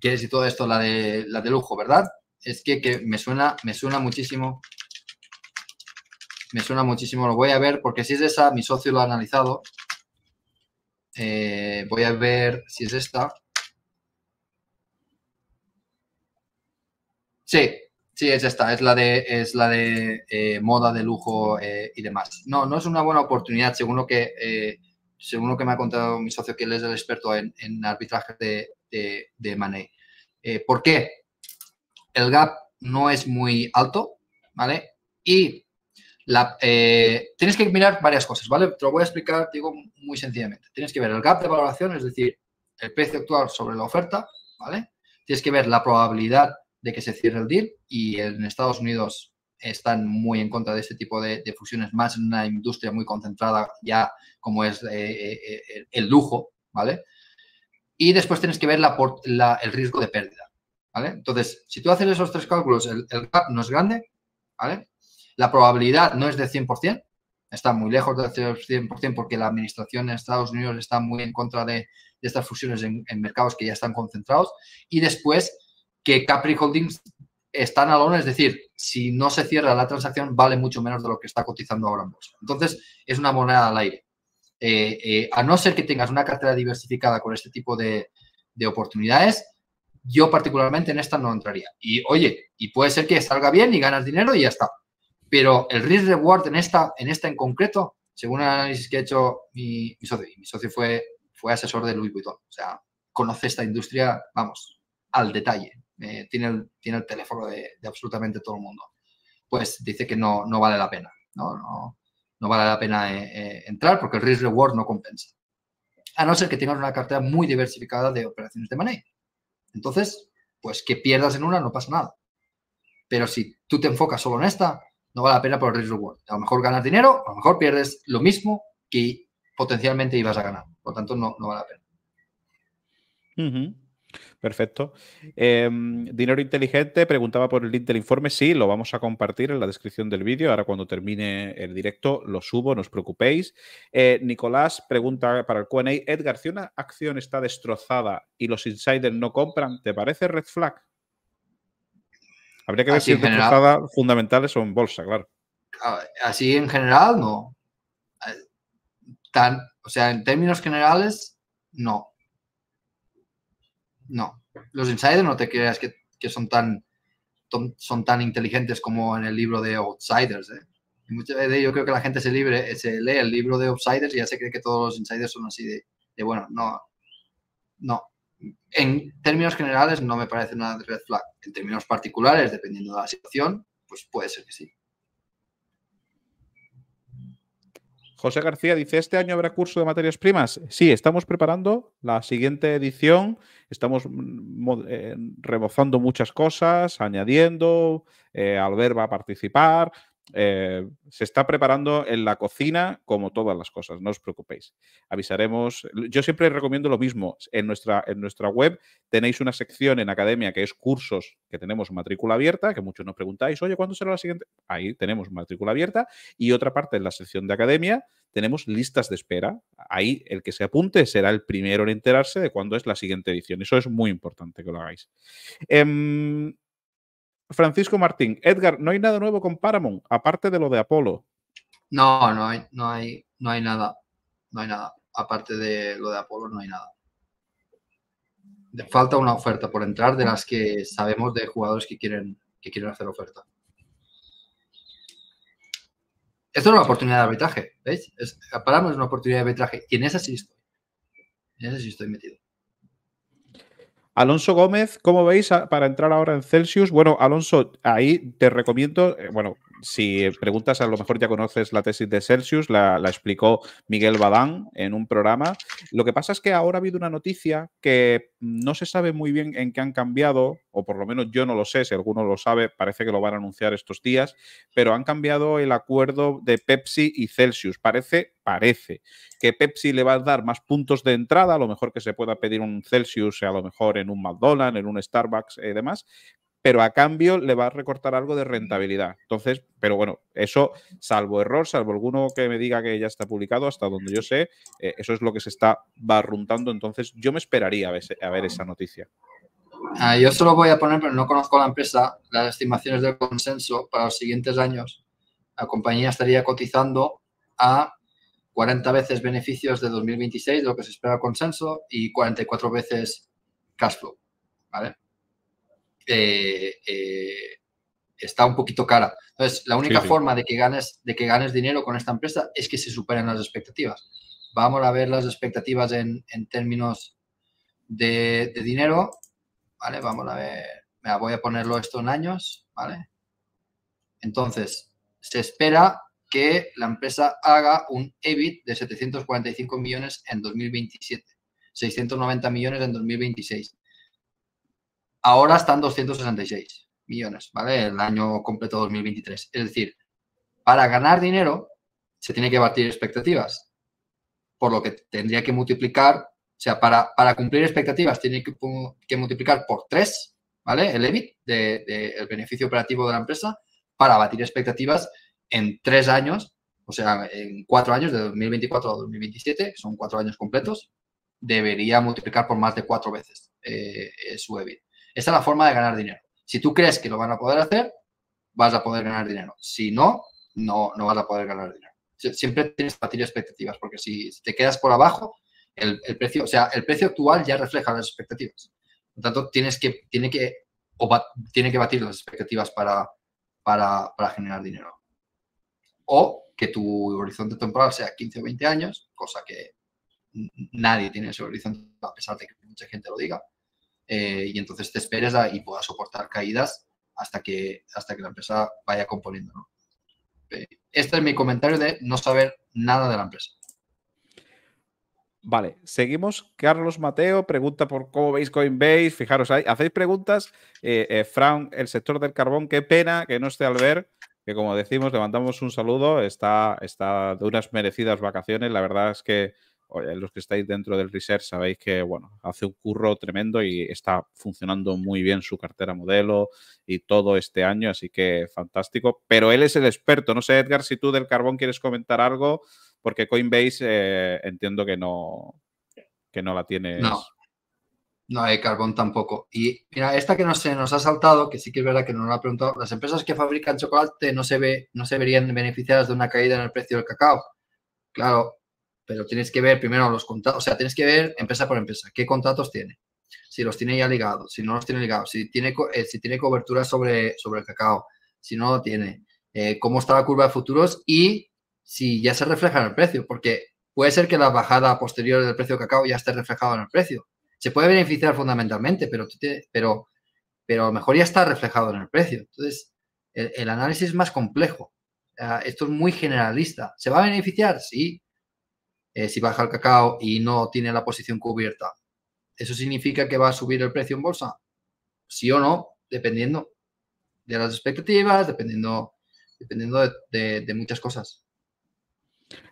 ¿Quieres eh, y todo esto? La de, de lujo, ¿verdad? Es que, me, suena, me suena muchísimo me suena muchísimo, lo voy a ver porque si es esa, mi socio lo ha analizado. Eh, voy a ver si es esta. Sí, sí, es esta, es la de, es la de eh, moda de lujo eh, y demás. No, no es una buena oportunidad, según lo que, según lo que me ha contado mi socio, que él es el experto en, arbitraje de, de, de ¿Por qué? El gap no es muy alto, ¿vale? Y eh, tienes que mirar varias cosas, ¿vale? Te lo voy a explicar, digo, muy sencillamente. Tienes que ver el gap de valoración, es decir, el precio actual sobre la oferta, ¿vale? Tienes que ver la probabilidad de que se cierre el deal y en Estados Unidos están muy en contra de este tipo de, fusiones, más en una industria muy concentrada ya como es eh, eh, el lujo, ¿vale? Y después tienes que ver el riesgo de pérdida, ¿vale? Entonces, si tú haces esos tres cálculos, el gap no es grande, ¿vale? La probabilidad no es de 100%, está muy lejos de 100% porque la administración en Estados Unidos está muy en contra de, estas fusiones en, mercados que ya están concentrados. Y después, que Capri Holdings está en alón, es decir, si no se cierra la transacción, vale mucho menos de lo que está cotizando ahora en bolsa. Entonces, es una moneda al aire. Eh, eh, a no ser que tengas una cartera diversificada con este tipo de, de oportunidades, yo particularmente en esta no entraría. Y oye, y puede ser que salga bien y ganas dinero y ya está. Pero el risk reward en esta, en esta en concreto, según el análisis que ha hecho mi, mi socio, mi socio fue, fue asesor de Louis Vuitton, o sea, conoce esta industria, vamos, al detalle. Eh, tiene, el, tiene el teléfono de, absolutamente todo el mundo. Pues dice que no, no vale la pena, no, no, no vale la pena eh, eh, entrar porque el risk reward no compensa. A no ser que tengas una cartera muy diversificada de operaciones de money. Entonces, pues que pierdas en una no pasa nada. Pero si tú te enfocas solo en esta, no vale la pena por el risk reward. A lo mejor ganas dinero, a lo mejor pierdes lo mismo que potencialmente ibas a ganar. Por tanto, no, no vale la pena. Perfecto. Em, dinero inteligente, preguntaba por el link del informe. Sí, lo vamos a compartir en la descripción del vídeo. Ahora cuando termine el directo lo subo, no os preocupéis. Eh, Nicolás pregunta para el QA. Edgar, si una acción está destrozada y los insiders no compran, ¿te parece red flag? Habría que ver si cruzada fundamentales o en bolsa, claro. Ah, así en general, no. Ah, tan, o sea, en términos generales, no. No. Los insiders no te creas que, son, tan, son tan inteligentes como en el libro de Outsiders. ¿eh? muchas veces yo creo que la gente se, libre, eh, se lee el libro de Outsiders y ya se cree que todos los insiders son así de, de bueno, no. No, en términos generales no me parece una red flag. En términos particulares, dependiendo de la situación, pues puede ser que sí. José García dice, ¿este año habrá curso de materias primas? Sí, estamos preparando la siguiente edición, estamos mm, eh, rebozando muchas cosas, añadiendo, al eh, Albert va a participar, eh, se está preparando en la cocina como todas las cosas, no os preocupéis. Avisaremos. Yo siempre recomiendo lo mismo. En nuestra, en nuestra web tenéis una sección en academia que es cursos, que tenemos matrícula abierta, que muchos nos preguntáis, oye, ¿cuándo será la siguiente? Ahí tenemos matrícula abierta. Y otra parte, en la sección de academia, tenemos listas de espera. Ahí el que se apunte será el primero en enterarse de cuándo es la siguiente edición. Eso es muy importante que lo hagáis. Em, Francisco Martín, Edgar, ¿no hay nada nuevo con Paramount, aparte de lo de Apolo? No, no hay, no hay, no hay nada. No hay nada. Aparte de lo de Apolo, no hay nada. Falta una oferta por entrar de las que sabemos de jugadores que quieren, que quieren hacer oferta. Esto es una oportunidad de arbitraje, ¿veis? Paramount es una oportunidad de arbitraje y en esa sí estoy. En esa sí estoy metido. Alonso Gómez, ¿cómo veis para entrar ahora en Celsius? Bueno, Alonso, ahí te recomiendo, eh, bueno, si preguntas, a lo mejor ya conoces la tesis de Celsius, la, la, explicó Miguel Badán en un programa. Lo que pasa es que ahora ha habido una noticia que no se sabe muy bien en qué han cambiado, o por lo menos yo no lo sé, si alguno lo sabe, parece que lo van a anunciar estos días, pero han cambiado el acuerdo de Pepsi y Celsius. Parece, parece que Pepsi le va a dar más puntos de entrada, a lo mejor que se pueda pedir un Celsius, a lo mejor en un McDonald's, en un Starbucks y eh, demás, pero a cambio le va a recortar algo de rentabilidad. Entonces, pero bueno, eso, salvo error, salvo alguno que me diga que ya está publicado, hasta donde yo sé, eh, eso es lo que se está barruntando. Entonces, yo me esperaría a ver esa noticia. Ah, yo solo voy a poner, pero no conozco la empresa, las estimaciones del consenso para los siguientes años. La compañía estaría cotizando a 40 veces beneficios de 2026, de lo que se espera el consenso, y 44 veces cash flow. ¿vale? Eh, eh, está un poquito cara. Entonces, la única forma de que, ganes, de que ganes dinero con esta empresa es que se superen las expectativas. Vamos a ver las expectativas en, en términos de, de dinero ¿vale? Vamos a ver, voy a ponerlo esto en años, ¿vale? Entonces, se espera que la empresa haga un EBIT de 745 millones en 2027, 690 millones en 2026. Ahora están 266 millones, ¿vale? El año completo 2023. Es decir, para ganar dinero se tiene que batir expectativas, por lo que tendría que multiplicar o sea, para, cumplir expectativas tiene que, multiplicar por tres, ¿vale? El EBIT, de, el beneficio operativo de la empresa, para batir expectativas en tres años, o sea, en cuatro años, de 2024 a 2027, son cuatro años completos, debería multiplicar por más de cuatro veces eh, su EBIT. Esa es la forma de ganar dinero. Si tú crees que lo van a poder hacer, vas a poder ganar dinero. Si no, no, no vas a poder ganar dinero. Siempre tienes que batir expectativas, porque si te quedas por abajo, el, precio, o sea, el precio actual ya refleja las expectativas. Por tanto, tienes que, tiene que, tiene que batir las expectativas para, para, generar dinero. O que tu horizonte temporal sea 15 o 20 años, cosa que nadie tiene ese horizonte, a pesar de que mucha gente lo diga. Eh, y entonces te esperes a, y puedas soportar caídas hasta que, hasta que la empresa vaya componiendo. Eh, este es mi comentario de no saber nada de la empresa. Vale, seguimos. Carlos Mateo pregunta por cómo veis Coinbase. Fijaros, ahí, hacéis preguntas. Eh, eh, Frank, el sector del carbón, qué pena que no esté al ver, que como decimos, le mandamos un saludo. Está, está de unas merecidas vacaciones. La verdad es que los que estáis dentro del research sabéis que, bueno, hace un curro tremendo y está funcionando muy bien su cartera modelo y todo este año, así que fantástico. Pero él es el experto. No sé, Edgar, si tú del carbón quieres comentar algo porque Coinbase eh, entiendo que no, no la tiene. No. No, hay eh, carbón tampoco. Y mira, esta que no se nos ha saltado, que sí que es verdad que nos lo ha preguntado, las empresas que fabrican chocolate no se, ve, no se verían beneficiadas de una caída en el precio del cacao. Claro, pero tienes que ver primero los contratos, o sea, tienes que ver empresa por empresa, qué contratos tiene, si los tiene ya ligados, si no los tiene ligados, si tiene, eh, si tiene cobertura sobre, sobre el cacao, si no lo tiene, cómo está la curva de futuros y si ya se refleja en el precio, porque puede ser que la bajada posterior del precio del cacao ya esté reflejado en el precio. Se puede beneficiar fundamentalmente, pero, pero, pero a lo mejor ya está reflejado en el precio. Entonces, el, análisis es más complejo. Ah, esto es muy generalista. ¿Se va a beneficiar? Sí. Eh, si baja el cacao y no tiene la posición cubierta, ¿eso significa que va a subir el precio en bolsa? Sí o no, dependiendo de las expectativas, dependiendo, dependiendo de muchas cosas.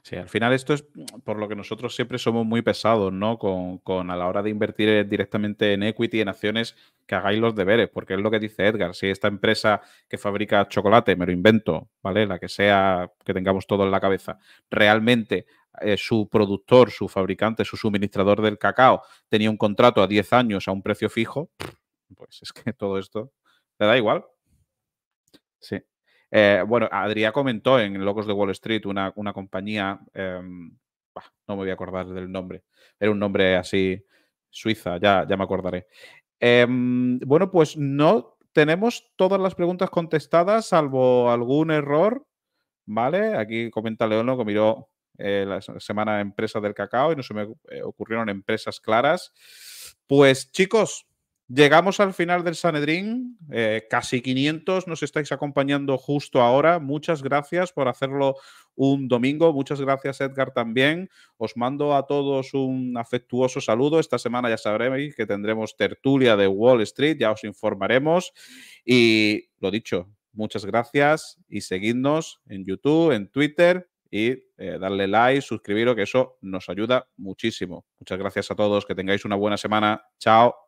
Sí, al final esto es por lo que nosotros siempre somos muy pesados, ¿no? Con, a la hora de invertir eh, directamente en equity, en acciones, que hagáis los deberes, porque es lo que dice Edgar. Si esta empresa que fabrica chocolate, me lo invento, ¿vale? La que sea, que tengamos todo en la cabeza, realmente eh, su productor, su fabricante, su suministrador del cacao tenía un contrato a 10 años a un precio fijo, pues es que todo esto le da igual. Sí. Eh, bueno, Adrià comentó en Locos de Wall Street una, una compañía, em, no me voy a acordar del nombre, era un nombre así suiza, ya, ya me acordaré. Em, bueno, pues no tenemos todas las preguntas contestadas, salvo algún error, ¿vale? Aquí comenta León lo que miró eh, la semana Empresa del Cacao y no se me eh, ocurrieron empresas claras. Pues chicos, Llegamos al final del Sanedrín, eh, casi 500 nos estáis acompañando justo ahora. Muchas gracias por hacerlo un domingo. Muchas gracias Edgar también. Os mando a todos un afectuoso saludo. Esta semana ya sabréis que tendremos tertulia de Wall Street, ya os informaremos. Y lo dicho, muchas gracias y seguidnos en YouTube, en Twitter y eh, darle like, suscribiros, que eso nos ayuda muchísimo. Muchas gracias a todos, que tengáis una buena semana. Chao.